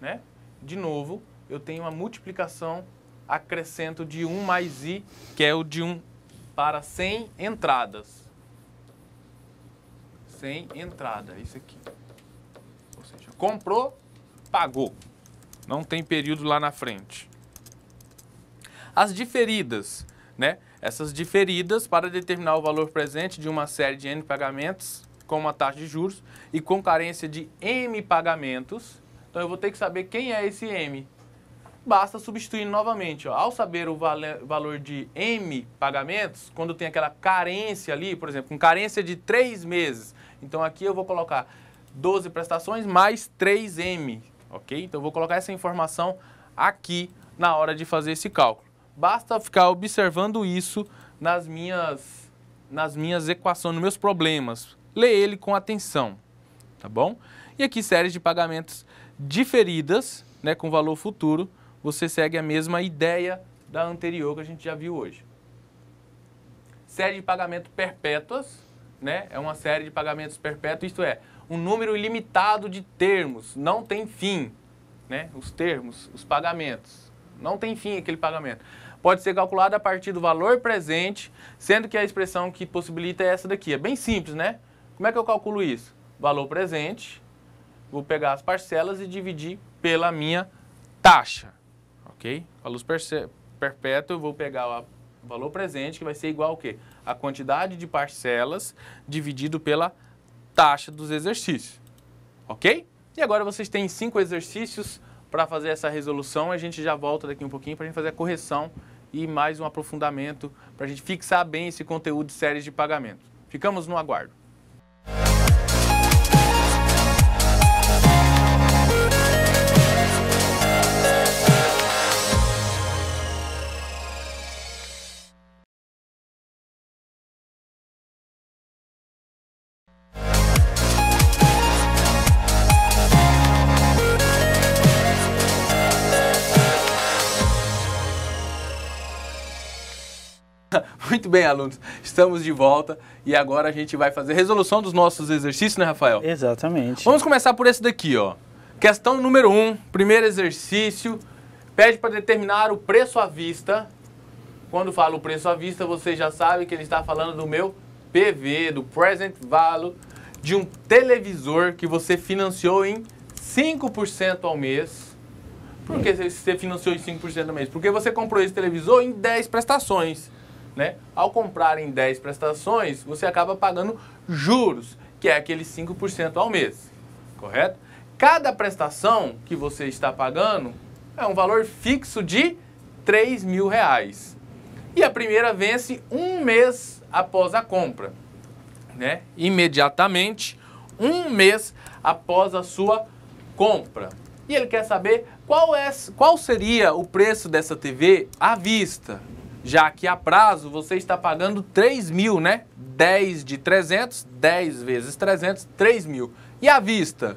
né? De novo, eu tenho uma multiplicação acrescento de 1 mais i, que é o de 1 para 100 entradas sem entrada. É isso aqui. Ou seja, comprou, pagou. Não tem período lá na frente. As diferidas, né? Essas diferidas para determinar o valor presente de uma série de N pagamentos com uma taxa de juros e com carência de M pagamentos. Então eu vou ter que saber quem é esse M. Basta substituir novamente. Ó. Ao saber o valor de M pagamentos, quando tem aquela carência ali, por exemplo, com carência de três meses, então aqui eu vou colocar 12 prestações mais 3M, ok? Então eu vou colocar essa informação aqui na hora de fazer esse cálculo. Basta ficar observando isso nas minhas, nas minhas equações, nos meus problemas. Lê ele com atenção, tá bom? E aqui séries de pagamentos diferidas, né, com valor futuro, você segue a mesma ideia da anterior que a gente já viu hoje. Série de pagamento perpétuas, né? É uma série de pagamentos perpétuos, isto é, um número ilimitado de termos, não tem fim, né? Os termos, os pagamentos, não tem fim aquele pagamento. Pode ser calculado a partir do valor presente, sendo que a expressão que possibilita é essa daqui. É bem simples, né? Como é que eu calculo isso? Valor presente, vou pegar as parcelas e dividir pela minha taxa, ok? Valor perpétuo, eu vou pegar o valor presente, que vai ser igual ao quê? a quantidade de parcelas dividido pela taxa dos exercícios. Ok? E agora vocês têm cinco exercícios para fazer essa resolução. A gente já volta daqui um pouquinho para a gente fazer a correção e mais um aprofundamento para a gente fixar bem esse conteúdo de séries de pagamento. Ficamos no aguardo. Muito bem, alunos, estamos de volta e agora a gente vai fazer resolução dos nossos exercícios, né, Rafael? Exatamente. Vamos começar por esse daqui, ó. Questão número 1, um, primeiro exercício, pede para determinar o preço à vista. Quando falo o preço à vista, você já sabe que ele está falando do meu PV, do Present Value, de um televisor que você financiou em 5% ao mês. Por que você financiou em 5% ao mês? Porque você comprou esse televisor em 10 prestações. Né? Ao comprar em 10 prestações, você acaba pagando juros, que é aqueles 5% ao mês, correto? Cada prestação que você está pagando é um valor fixo de 3 mil reais. E a primeira vence um mês após a compra, né? Imediatamente, um mês após a sua compra. E ele quer saber qual, é, qual seria o preço dessa TV à vista, já que a prazo você está pagando 3 mil, né? 10 de 300, 10 vezes 300, 3 mil. E à vista,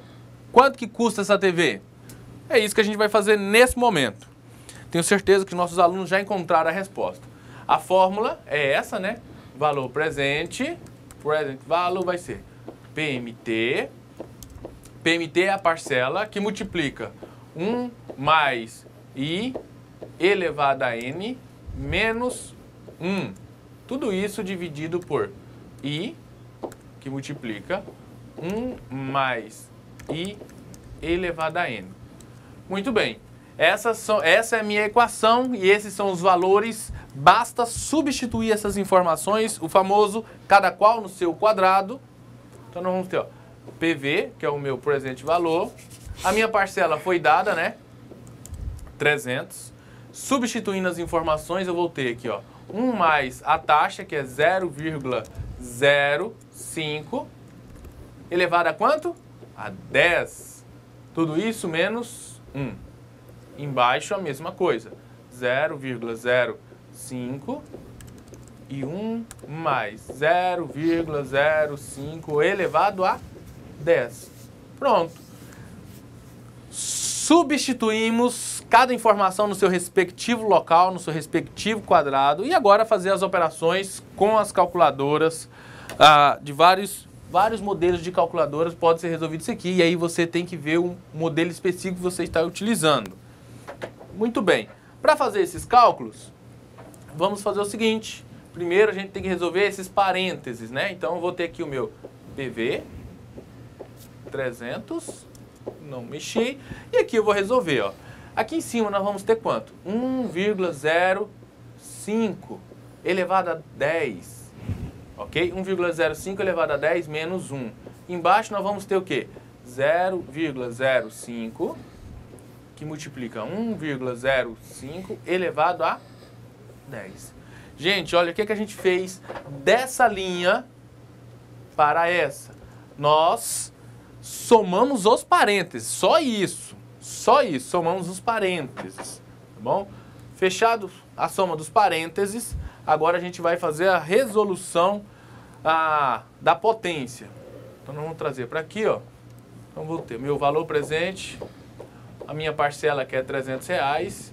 quanto que custa essa TV? É isso que a gente vai fazer nesse momento. Tenho certeza que nossos alunos já encontraram a resposta. A fórmula é essa, né? Valor presente, present value vai ser PMT. PMT é a parcela que multiplica 1 mais I elevado a N menos 1. Tudo isso dividido por i, que multiplica 1 mais i elevado a n. Muito bem. são, essa é a minha equação e esses são os valores. Basta substituir essas informações, o famoso cada qual no seu quadrado. Então nós vamos ter ó, PV, que é o meu presente valor. A minha parcela foi dada, né? 300. Substituindo as informações, eu vou ter aqui, ó, 1 mais a taxa, que é 0,05, elevado a quanto? A 10. Tudo isso menos 1. Embaixo, a mesma coisa. 0,05 e 1 mais 0,05 elevado a 10. Pronto. Substituímos cada informação no seu respectivo local, no seu respectivo quadrado, e agora fazer as operações com as calculadoras ah, de vários, vários modelos de calculadoras, pode ser resolvido isso aqui, e aí você tem que ver um modelo específico que você está utilizando. Muito bem, para fazer esses cálculos, vamos fazer o seguinte, primeiro a gente tem que resolver esses parênteses, né? Então eu vou ter aqui o meu PV, 300, não mexi, e aqui eu vou resolver, ó. Aqui em cima nós vamos ter quanto? 1,05 elevado a 10, ok? 1,05 elevado a 10 menos 1. Embaixo nós vamos ter o quê? 0,05 que multiplica 1,05 elevado a 10. Gente, olha o que, que a gente fez dessa linha para essa. Nós somamos os parênteses, só isso. Só isso, somamos os parênteses, tá bom? Fechado a soma dos parênteses, agora a gente vai fazer a resolução a, da potência. Então nós vamos trazer para aqui, ó. Então vou ter meu valor presente, a minha parcela que é 300 reais,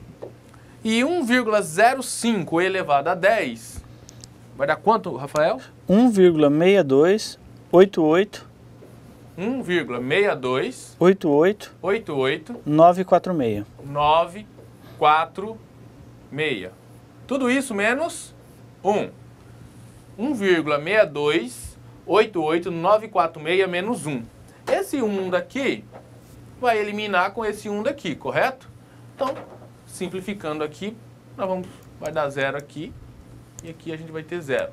e 1,05 elevado a 10 vai dar quanto, Rafael? 1,6288 1,62 88 946 946. Tudo isso menos 1. 1,62 88 946 menos 1. Esse 1 daqui vai eliminar com esse 1 daqui, correto? Então, simplificando aqui, nós vamos vai dar zero aqui e aqui a gente vai ter zero.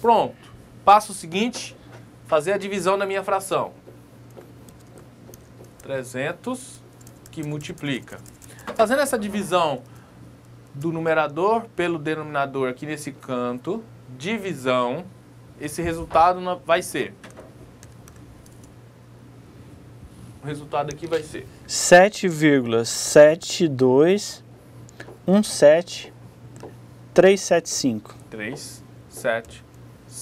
Pronto. Passo seguinte, fazer a divisão da minha fração. 300 que multiplica. Fazendo essa divisão do numerador pelo denominador aqui nesse canto, divisão, esse resultado vai ser. O resultado aqui vai ser 7,7217375. 375. 375.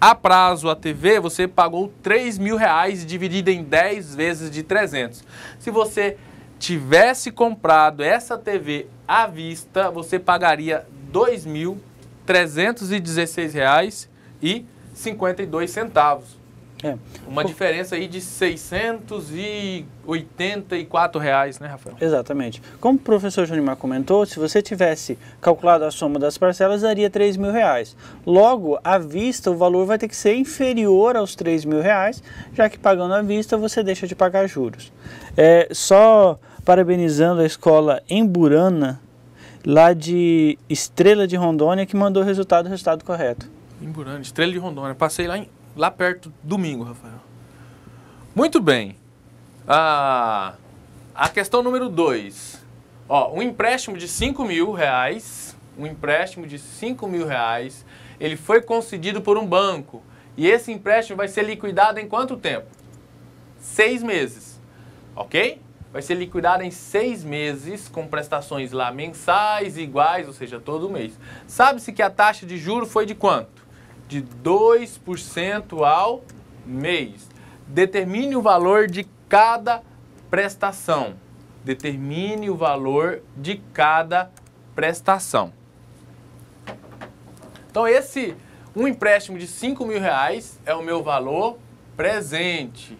a prazo a TV, você pagou 3 mil reais dividido em 10 vezes de 300. Se você tivesse comprado essa TV à vista, você pagaria R$ 2.316,52. É. Uma diferença aí de 684 reais, né, Rafael? Exatamente. Como o professor Junimar comentou, se você tivesse calculado a soma das parcelas, daria 3 mil reais. Logo, à vista, o valor vai ter que ser inferior aos 3 mil reais, já que pagando à vista, você deixa de pagar juros. É, só parabenizando a escola Emburana, lá de Estrela de Rondônia, que mandou o resultado, o resultado correto. Emburana, Estrela de Rondônia. Passei lá em lá perto, domingo, Rafael. Muito bem. Ah, a questão número 2. Ó, um empréstimo de 5 mil reais, um empréstimo de 5 mil reais, ele foi concedido por um banco. E esse empréstimo vai ser liquidado em quanto tempo? Seis meses, ok? Vai ser liquidado em seis meses, com prestações lá mensais, iguais, ou seja, todo mês. Sabe-se que a taxa de juro foi de quanto? de 2% ao mês. Determine o valor de cada prestação. Determine o valor de cada prestação. Então esse um empréstimo de 5 mil reais é o meu valor presente.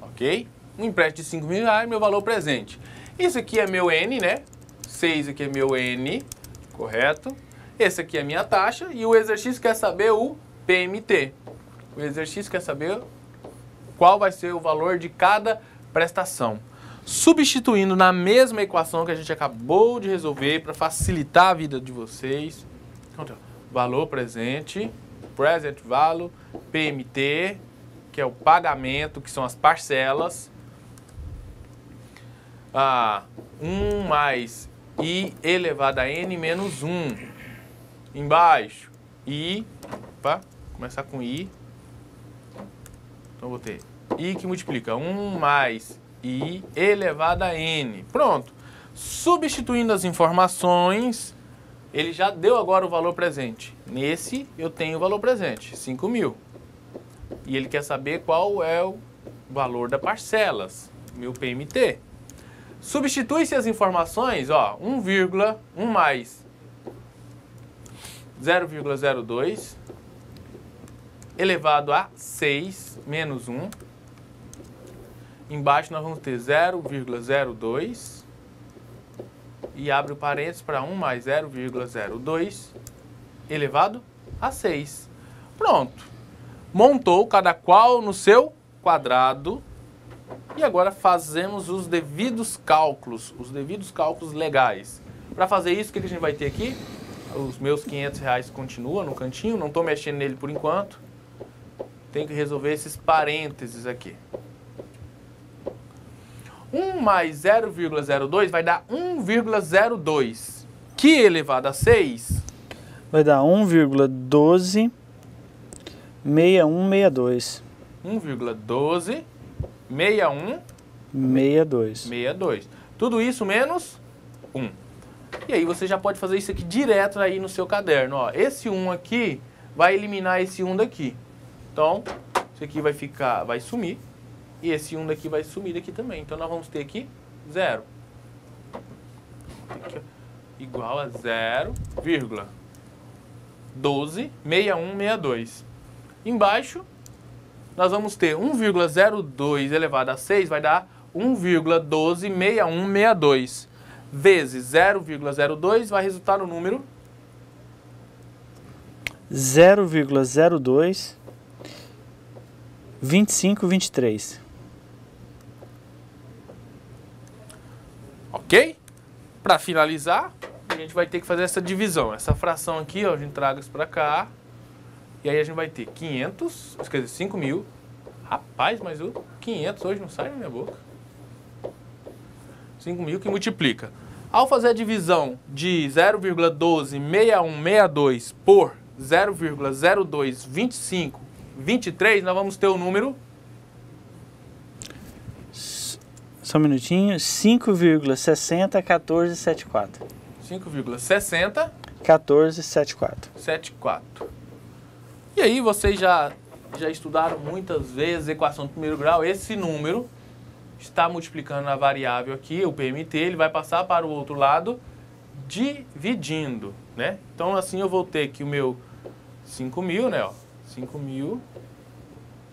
Ok? Um empréstimo de 5 mil reais é meu valor presente. Isso aqui é meu N, né? 6 aqui é meu N, correto? Essa aqui é a minha taxa e o exercício quer saber o PMT. O exercício quer saber qual vai ser o valor de cada prestação. Substituindo na mesma equação que a gente acabou de resolver para facilitar a vida de vocês. Então, tá. valor presente, present value, PMT, que é o pagamento, que são as parcelas. Ah, 1 mais i elevado a n menos 1. Embaixo. I. Opa, começar com I. Então vou ter I que multiplica 1 mais I elevado a N. Pronto. Substituindo as informações, ele já deu agora o valor presente. Nesse eu tenho o valor presente, 5 mil. E ele quer saber qual é o valor das parcelas, meu PMT. Substitui-se as informações, ó, 1, 1 mais 0,02 elevado a 6 menos 1. Embaixo nós vamos ter 0,02 e abre o parênteses para 1 mais 0,02 elevado a 6. Pronto. Montou cada qual no seu quadrado. E agora fazemos os devidos cálculos, os devidos cálculos legais. Para fazer isso, o que a gente vai ter aqui? Os meus 500 reais continuam no cantinho, não estou mexendo nele por enquanto. Tem que resolver esses parênteses aqui. 1 mais 0,02 vai dar 1,02, que elevado a 6... Vai dar 1,126162. 1,126162. Tudo isso menos 1. E aí você já pode fazer isso aqui direto aí no seu caderno. Ó, esse 1 aqui vai eliminar esse 1 daqui. Então, isso aqui vai ficar, vai sumir. E esse 1 daqui vai sumir daqui também. Então nós vamos ter aqui 0. igual a 0, vírgula 12, 6162. Embaixo, nós vamos ter 1,02 elevado a 6, vai dar 1,126162 vezes 0,02 vai resultar no número 0,02 2523. OK? Para finalizar, a gente vai ter que fazer essa divisão. Essa fração aqui, ó, a gente traga isso para cá. E aí a gente vai ter 500, quer dizer, 5 mil. Rapaz, mas o 500 hoje não sai da minha boca. 5 mil que multiplica ao fazer a divisão de 0,126162 por 0,022523, nós vamos ter o número. Só um minutinho. 5,601474. 5,60 1474. 74. E aí, vocês já, já estudaram muitas vezes equação de primeiro grau, esse número está multiplicando a variável aqui, o PMT, ele vai passar para o outro lado dividindo, né? Então, assim, eu vou ter que o meu 5.000, né, 5.000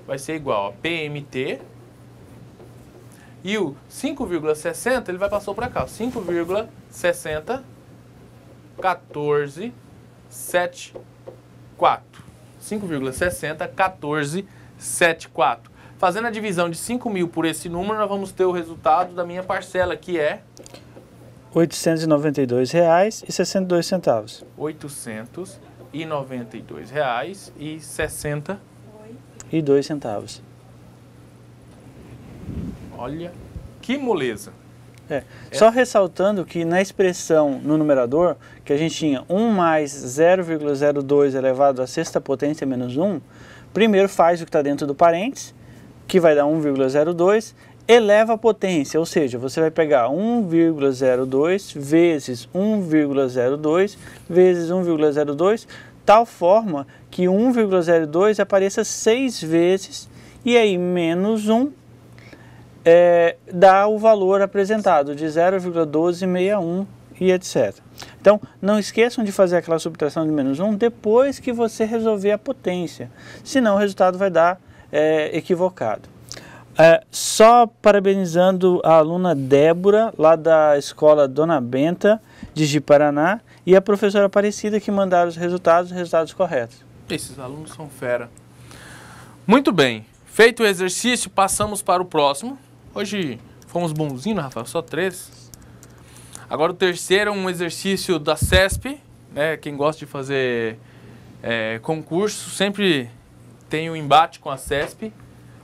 vai ser igual a PMT, e o 5,60 ele vai passou para cá, 5,60 14 7 4. 5,60 14 7 4. Fazendo a divisão de 5 mil por esse número, nós vamos ter o resultado da minha parcela, que é... R$ 892,62. R$ 892,62. E dois centavos. Olha, que moleza. É. é. Só ressaltando que na expressão no numerador, que a gente tinha 1 mais 0,02 elevado à sexta potência menos 1, primeiro faz o que está dentro do parênteses, que vai dar 1,02, eleva a potência, ou seja, você vai pegar 1,02 vezes 1,02 vezes 1,02, tal forma que 1,02 apareça 6 vezes e aí menos 1 é, dá o valor apresentado de 0,1261 e etc. Então, não esqueçam de fazer aquela subtração de menos 1 depois que você resolver a potência, senão o resultado vai dar é, equivocado. É, só parabenizando a aluna Débora, lá da escola Dona Benta, de Jiparaná, e a professora Aparecida, que mandaram os resultados, os resultados corretos. Esses alunos são fera. Muito bem. Feito o exercício, passamos para o próximo. Hoje fomos bonzinhos, né, Rafael, só três. Agora o terceiro é um exercício da CESP, né? Quem gosta de fazer é, concurso sempre tem o embate com a CESP.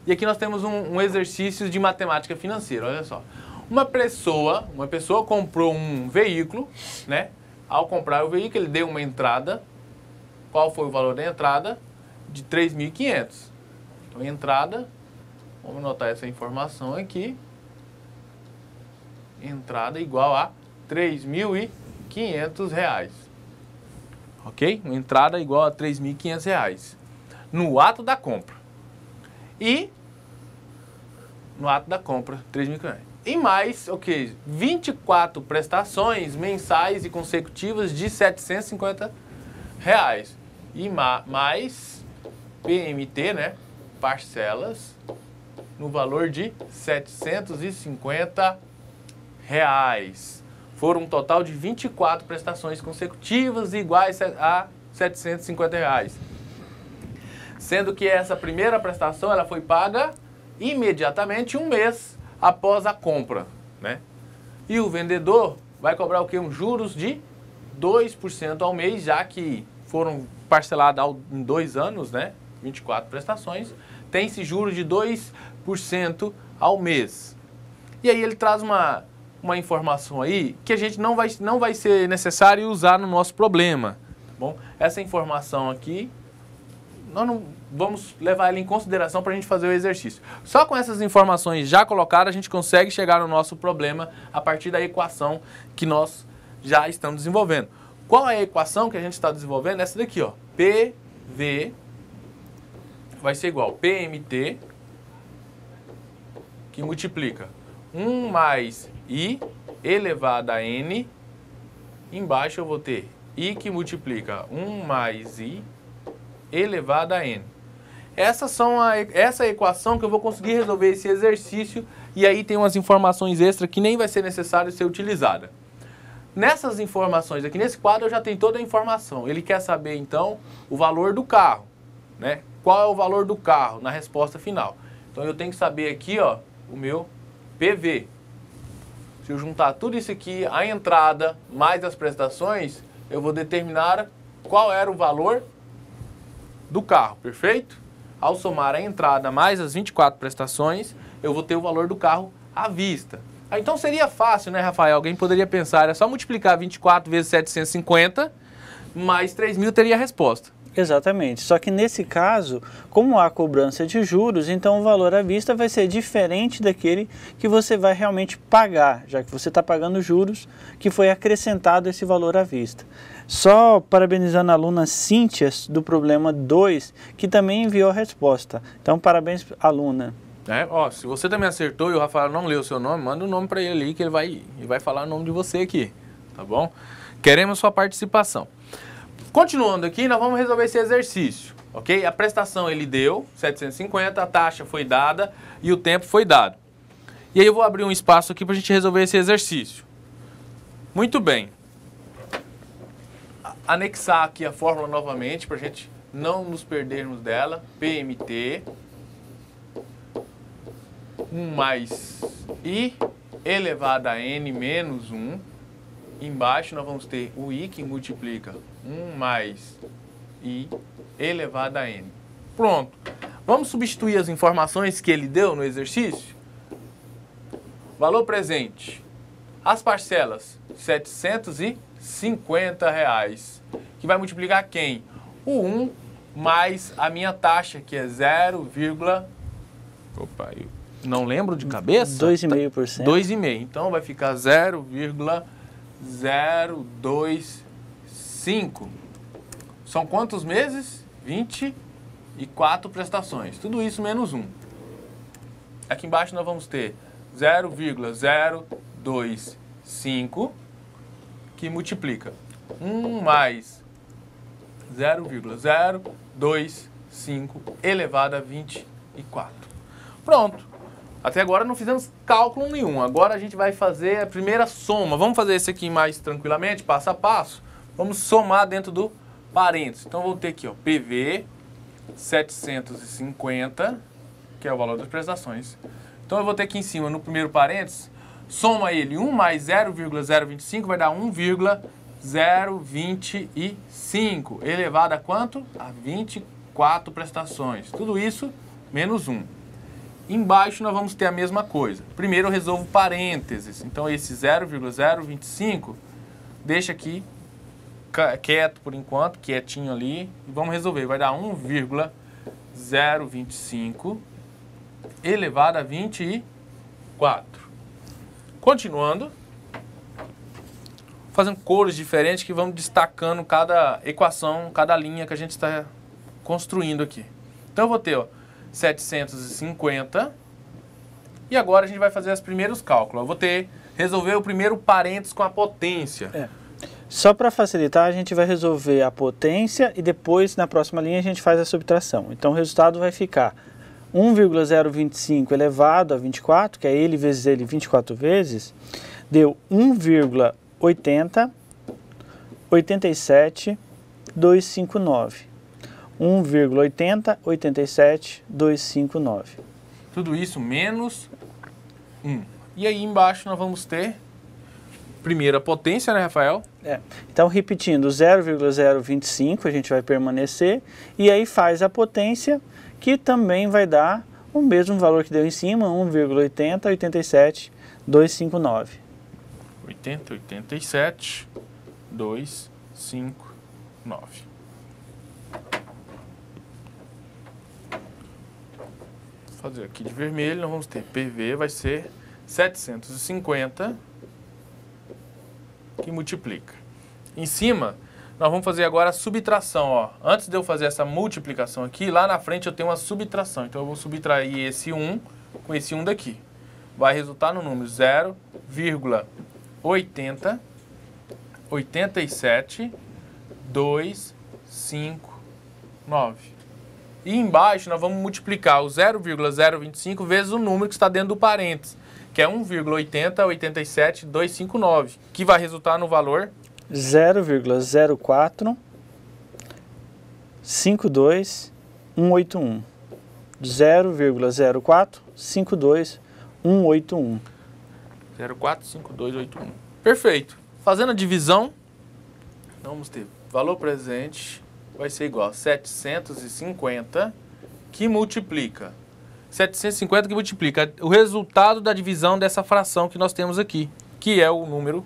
E aqui nós temos um, um exercício de matemática financeira, olha só. Uma pessoa, uma pessoa comprou um veículo, né? Ao comprar o veículo, ele deu uma entrada. Qual foi o valor da entrada? De 3.500. Então, entrada, vamos anotar essa informação aqui. Entrada igual a 3.500 reais. Ok? Uma entrada igual a 3.500 reais no ato da compra. E no ato da compra, 3 mil reais. E mais, ok 24 prestações mensais e consecutivas de 750 reais. E ma mais PMT, né? Parcelas no valor de 750 reais. Foram um total de 24 prestações consecutivas iguais a 750 reais sendo que essa primeira prestação ela foi paga imediatamente um mês após a compra, né? E o vendedor vai cobrar o que? Um juros de 2% ao mês, já que foram parceladas em dois anos, né? 24 prestações, tem esse juro de 2% ao mês. E aí ele traz uma, uma informação aí que a gente não vai, não vai ser necessário usar no nosso problema. Tá bom, essa informação aqui nós não vamos levar ele em consideração para a gente fazer o exercício. Só com essas informações já colocadas, a gente consegue chegar no nosso problema a partir da equação que nós já estamos desenvolvendo. Qual é a equação que a gente está desenvolvendo? Essa daqui, ó. PV vai ser igual PMT, que multiplica 1 mais I elevado a N. Embaixo eu vou ter I que multiplica 1 mais I elevado a n. Essas são a, essa é equação que eu vou conseguir resolver esse exercício e aí tem umas informações extra que nem vai ser necessário ser utilizada. Nessas informações aqui, nesse quadro eu já tenho toda a informação. Ele quer saber então o valor do carro, né? Qual é o valor do carro na resposta final. Então eu tenho que saber aqui, ó, o meu PV. Se eu juntar tudo isso aqui, a entrada mais as prestações, eu vou determinar qual era o valor do carro, perfeito? Ao somar a entrada mais as 24 prestações, eu vou ter o valor do carro à vista. Ah, então seria fácil, né, Rafael? Alguém poderia pensar, é só multiplicar 24 vezes 750, mais 3 mil teria a resposta. Exatamente. Só que nesse caso, como há cobrança de juros, então o valor à vista vai ser diferente daquele que você vai realmente pagar, já que você está pagando juros que foi acrescentado esse valor à vista. Só parabenizando a aluna Cíntia do problema 2, que também enviou a resposta. Então, parabéns, aluna. É, ó, se você também acertou e o Rafael não leu o seu nome, manda o um nome para ele ali que ele vai, ele vai falar o nome de você aqui, tá bom? Queremos sua participação. Continuando aqui, nós vamos resolver esse exercício, ok? A prestação ele deu, 750, a taxa foi dada e o tempo foi dado. E aí eu vou abrir um espaço aqui para a gente resolver esse exercício. Muito bem anexar aqui a fórmula novamente para a gente não nos perdermos dela. PMT 1 mais I elevado a N menos 1. Embaixo nós vamos ter o I que multiplica 1 mais I elevado a N. Pronto. Vamos substituir as informações que ele deu no exercício? Valor presente. As parcelas 700 e 50 reais, que vai multiplicar quem? O 1 mais a minha taxa, que é 0, opa, eu não lembro de cabeça. 2,5%. 2,5%. Então vai ficar 0,025. São quantos meses? 24 prestações. Tudo isso menos 1. Aqui embaixo nós vamos ter 0,025 que multiplica 1 mais 0,025 elevado a 24. Pronto. Até agora não fizemos cálculo nenhum. Agora a gente vai fazer a primeira soma. Vamos fazer isso aqui mais tranquilamente, passo a passo. Vamos somar dentro do parênteses. Então vou ter aqui, ó, PV 750, que é o valor das prestações. Então eu vou ter aqui em cima, no primeiro parênteses, Soma ele 1 mais 0,025 vai dar 1,025 elevado a quanto? A 24 prestações. Tudo isso menos 1. Embaixo nós vamos ter a mesma coisa. Primeiro eu resolvo parênteses. Então esse 0,025 deixa aqui quieto por enquanto, quietinho ali. E vamos resolver. Vai dar 1,025 elevado a 24. Continuando, fazendo cores diferentes que vamos destacando cada equação, cada linha que a gente está construindo aqui. Então eu vou ter ó, 750 e agora a gente vai fazer os primeiros cálculos. Eu vou ter resolver o primeiro parênteses com a potência. É. Só para facilitar, a gente vai resolver a potência e depois, na próxima linha, a gente faz a subtração. Então, o resultado vai ficar 1,025 elevado a 24, que é ele vezes ele 24 vezes, deu 1,80, 87, 259. 1,80, 87, 259. Tudo isso menos 1. E aí embaixo nós vamos ter primeira potência, né, Rafael? É. Então, repetindo, 0,025 a gente vai permanecer, e aí faz a potência que também vai dar o mesmo valor que deu em cima, 1,8087259. 8087259. fazer aqui de vermelho, nós vamos ter PV vai ser 750 que multiplica. Em cima, nós vamos fazer agora a subtração, ó. Antes de eu fazer essa multiplicação aqui, lá na frente eu tenho uma subtração. Então eu vou subtrair esse 1 com esse 1 daqui. Vai resultar no número 0,80 87 2 5 9. E embaixo nós vamos multiplicar o 0,025 vezes o número que está dentro do parênteses, que é 1,80 87 259, que vai resultar no valor 0,04 52181. 0,04 52181. 045281. Perfeito. Fazendo a divisão, vamos ter valor presente vai ser igual a 750 que multiplica 750 que multiplica o resultado da divisão dessa fração que nós temos aqui, que é o número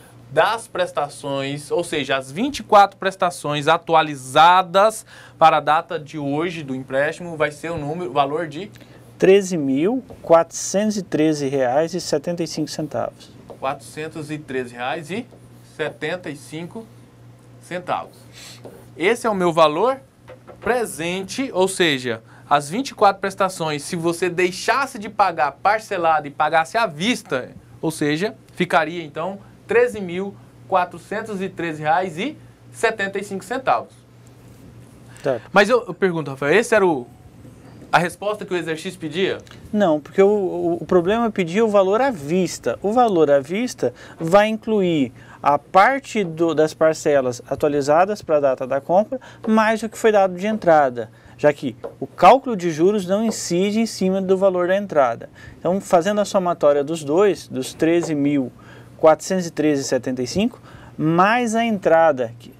das prestações, ou seja, as 24 prestações atualizadas para a data de hoje do empréstimo vai ser o número, o valor de R$ 13.413,75. R$ 413,75. Esse é o meu valor presente, ou seja, as 24 prestações, se você deixasse de pagar parcelado e pagasse à vista, ou seja, ficaria então 13.413,75. Certo. Mas eu, eu pergunto, Rafael, esse era o, a resposta que o exercício pedia? Não, porque o, o, o, problema é pedia o valor à vista. O valor à vista vai incluir a parte do, das parcelas atualizadas para a data da compra, mais o que foi dado de entrada, já que o cálculo de juros não incide em cima do valor da entrada. Então, fazendo a somatória dos dois, dos 13 mil 413,75 mais a entrada que,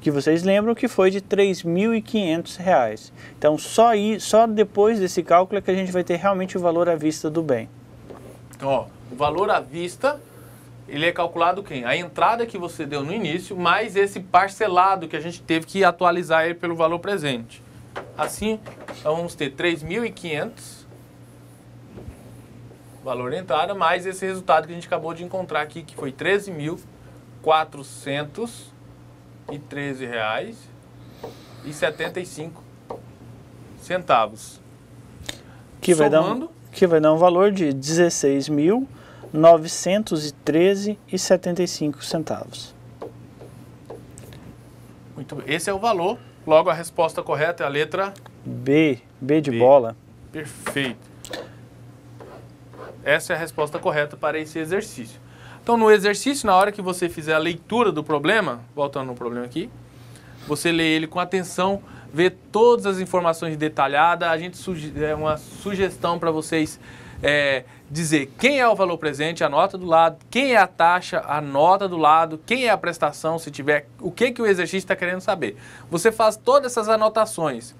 que vocês lembram que foi de R$ 3.500. Então só aí, só depois desse cálculo é que a gente vai ter realmente o valor à vista do bem. Então, ó, o valor à vista ele é calculado quem? A entrada que você deu no início, mais esse parcelado que a gente teve que atualizar ele pelo valor presente. Assim, vamos ter 3.500 valor de entrada, mais esse resultado que a gente acabou de encontrar aqui, que foi R$ 13.413,75 centavos. Que vai, dar um, que vai dar um valor de R$ 16.913,75 centavos. Muito bem. Esse é o valor. Logo, a resposta correta é a letra... B. B de B. bola. Perfeito. Essa é a resposta correta para esse exercício. Então, no exercício, na hora que você fizer a leitura do problema, voltando no problema aqui, você lê ele com atenção, vê todas as informações detalhadas. A gente suge é uma sugestão para vocês é, dizer quem é o valor presente, a nota do lado, quem é a taxa, a nota do lado, quem é a prestação, se tiver, o que, que o exercício está querendo saber. Você faz todas essas anotações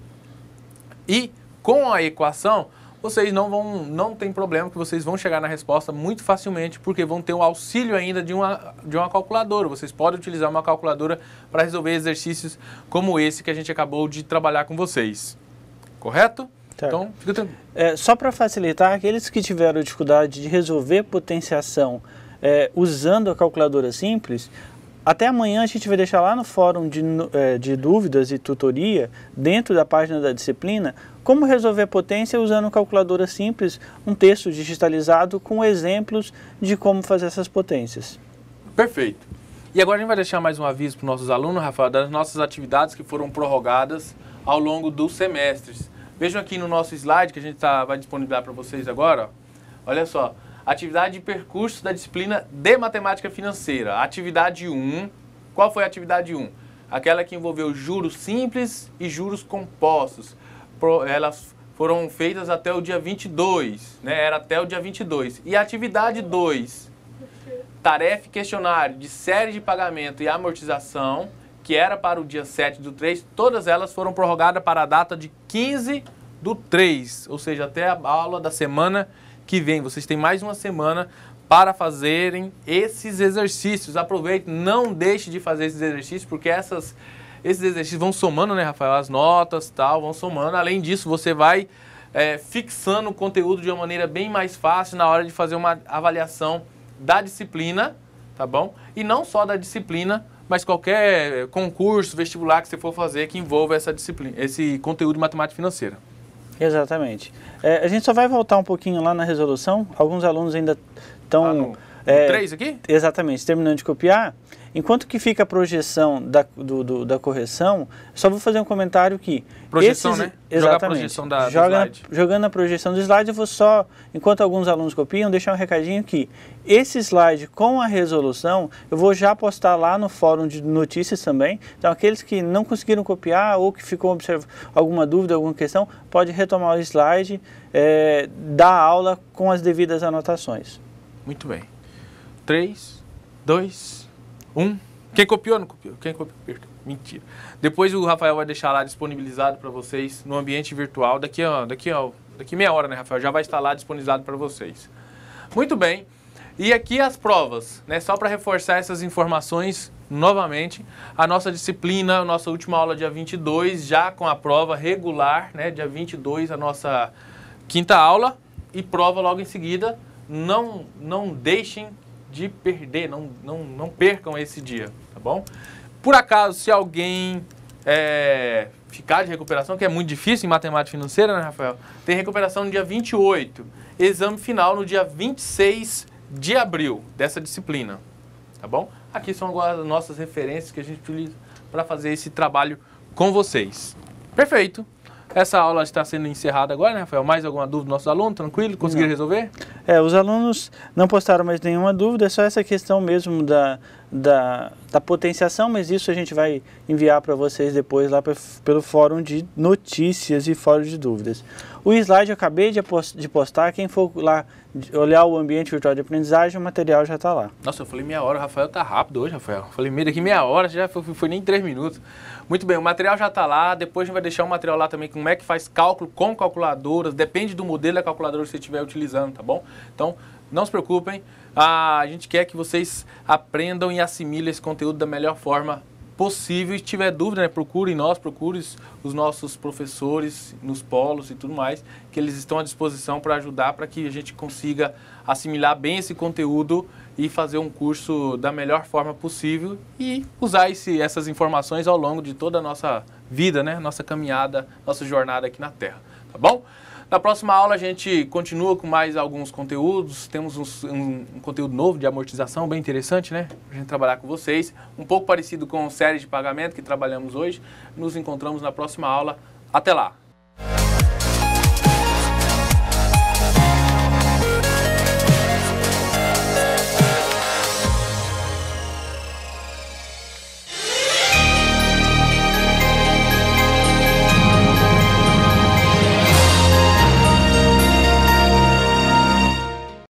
e com a equação vocês não vão, não tem problema que vocês vão chegar na resposta muito facilmente, porque vão ter o auxílio ainda de uma, de uma calculadora. Vocês podem utilizar uma calculadora para resolver exercícios como esse que a gente acabou de trabalhar com vocês. Correto? Então, fica tranquilo. É, só para facilitar, aqueles que tiveram dificuldade de resolver potenciação é, usando a calculadora simples, até amanhã a gente vai deixar lá no fórum de, é, de dúvidas e tutoria, dentro da página da disciplina, como resolver potência usando calculadora simples, um texto digitalizado com exemplos de como fazer essas potências. Perfeito. E agora a gente vai deixar mais um aviso para os nossos alunos, Rafael, das nossas atividades que foram prorrogadas ao longo dos semestres. Vejam aqui no nosso slide que a gente tá, vai disponibilizar para vocês agora. Olha só, atividade de percurso da disciplina de matemática financeira. Atividade 1. Qual foi a atividade 1? Aquela que envolveu juros simples e juros compostos. elas foram feitas até o dia 22, né? Era até o dia 22. E a atividade 2, tarefa e questionário de série de pagamento e amortização, que era para o dia 7 do 3, todas elas foram prorrogadas para a data de 15 do 3, ou seja, até a aula da semana que vem. Vocês têm mais uma semana para fazerem esses exercícios. Aproveite, não deixe de fazer esses exercícios, porque essas, esses exercícios vão somando, né, Rafael? As notas tal, vão somando. Além disso, você vai é, fixando o conteúdo de uma maneira bem mais fácil na hora de fazer uma avaliação da disciplina, tá bom? E não só da disciplina, mas qualquer é, concurso, vestibular que você for fazer que envolva essa disciplina, esse conteúdo de matemática financeira. Exatamente. É, a gente só vai voltar um pouquinho lá na resolução. Alguns alunos ainda estão. Ah, é, três aqui? Exatamente. Terminando de copiar, Enquanto que fica a projeção da, do, do, da correção, só vou fazer um comentário que... Projeção, esses, né? Exatamente. Joga da, joga na, jogando a projeção do slide, eu vou só, enquanto alguns alunos copiam, deixar um recadinho que esse slide com a resolução, eu vou já postar lá no fórum de notícias também. Então, aqueles que não conseguiram copiar ou que ficou alguma dúvida, alguma questão, pode retomar o slide é, da aula com as devidas anotações. Muito bem. 3, 2, um. Quem copiou, não copiou. Quem copiou, perdeu. Mentira. Depois o Rafael vai deixar lá disponibilizado para vocês no ambiente virtual. Daqui a, daqui a, daqui meia hora, né, Rafael? Já vai estar lá disponibilizado para vocês. Muito bem. E aqui as provas, né? Só para reforçar essas informações novamente, a nossa disciplina, a nossa última aula dia 22, já com a prova regular, né? Dia 22, a nossa quinta aula e prova logo em seguida. Não, não deixem de perder, não, não, não percam esse dia, tá bom? Por acaso, se alguém é, ficar de recuperação, que é muito difícil em matemática financeira, né, Rafael? Tem recuperação no dia 28, exame final no dia 26 de abril dessa disciplina, tá bom? Aqui são as nossas referências que a gente utiliza para fazer esse trabalho com vocês. Perfeito! Essa aula está sendo encerrada agora, né, Rafael? Mais alguma dúvida do nosso aluno? Tranquilo? conseguiu não. resolver? É, os alunos não postaram mais nenhuma dúvida, é só essa questão mesmo da, da, da potenciação, mas isso a gente vai enviar para vocês depois lá pra, pelo fórum de notícias e fórum de dúvidas. O slide eu acabei de postar, quem for lá olhar o ambiente virtual de aprendizagem, o material já está lá. Nossa, eu falei meia hora, o Rafael tá rápido hoje, Rafael. Eu falei meia daqui meia hora, já foi, foi nem três minutos. Muito bem, o material já está lá, depois a gente vai deixar o material lá também, como é que faz cálculo com calculadoras, depende do modelo da calculadora que você estiver utilizando, tá bom? Então, não se preocupem, a gente quer que vocês aprendam e assimilem esse conteúdo da melhor forma possível. E se tiver dúvida, né, procurem nós, procurem os nossos professores nos polos e tudo mais, que eles estão à disposição para ajudar, para que a gente consiga assimilar bem esse conteúdo e fazer um curso da melhor forma possível e usar esse, essas informações ao longo de toda a nossa vida, né? Nossa caminhada, nossa jornada aqui na Terra, tá bom? Na próxima aula a gente continua com mais alguns conteúdos. Temos um, um, conteúdo novo de amortização, bem interessante, né? Pra gente trabalhar com vocês. Um pouco parecido com a série de pagamento que trabalhamos hoje. Nos encontramos na próxima aula. Até lá!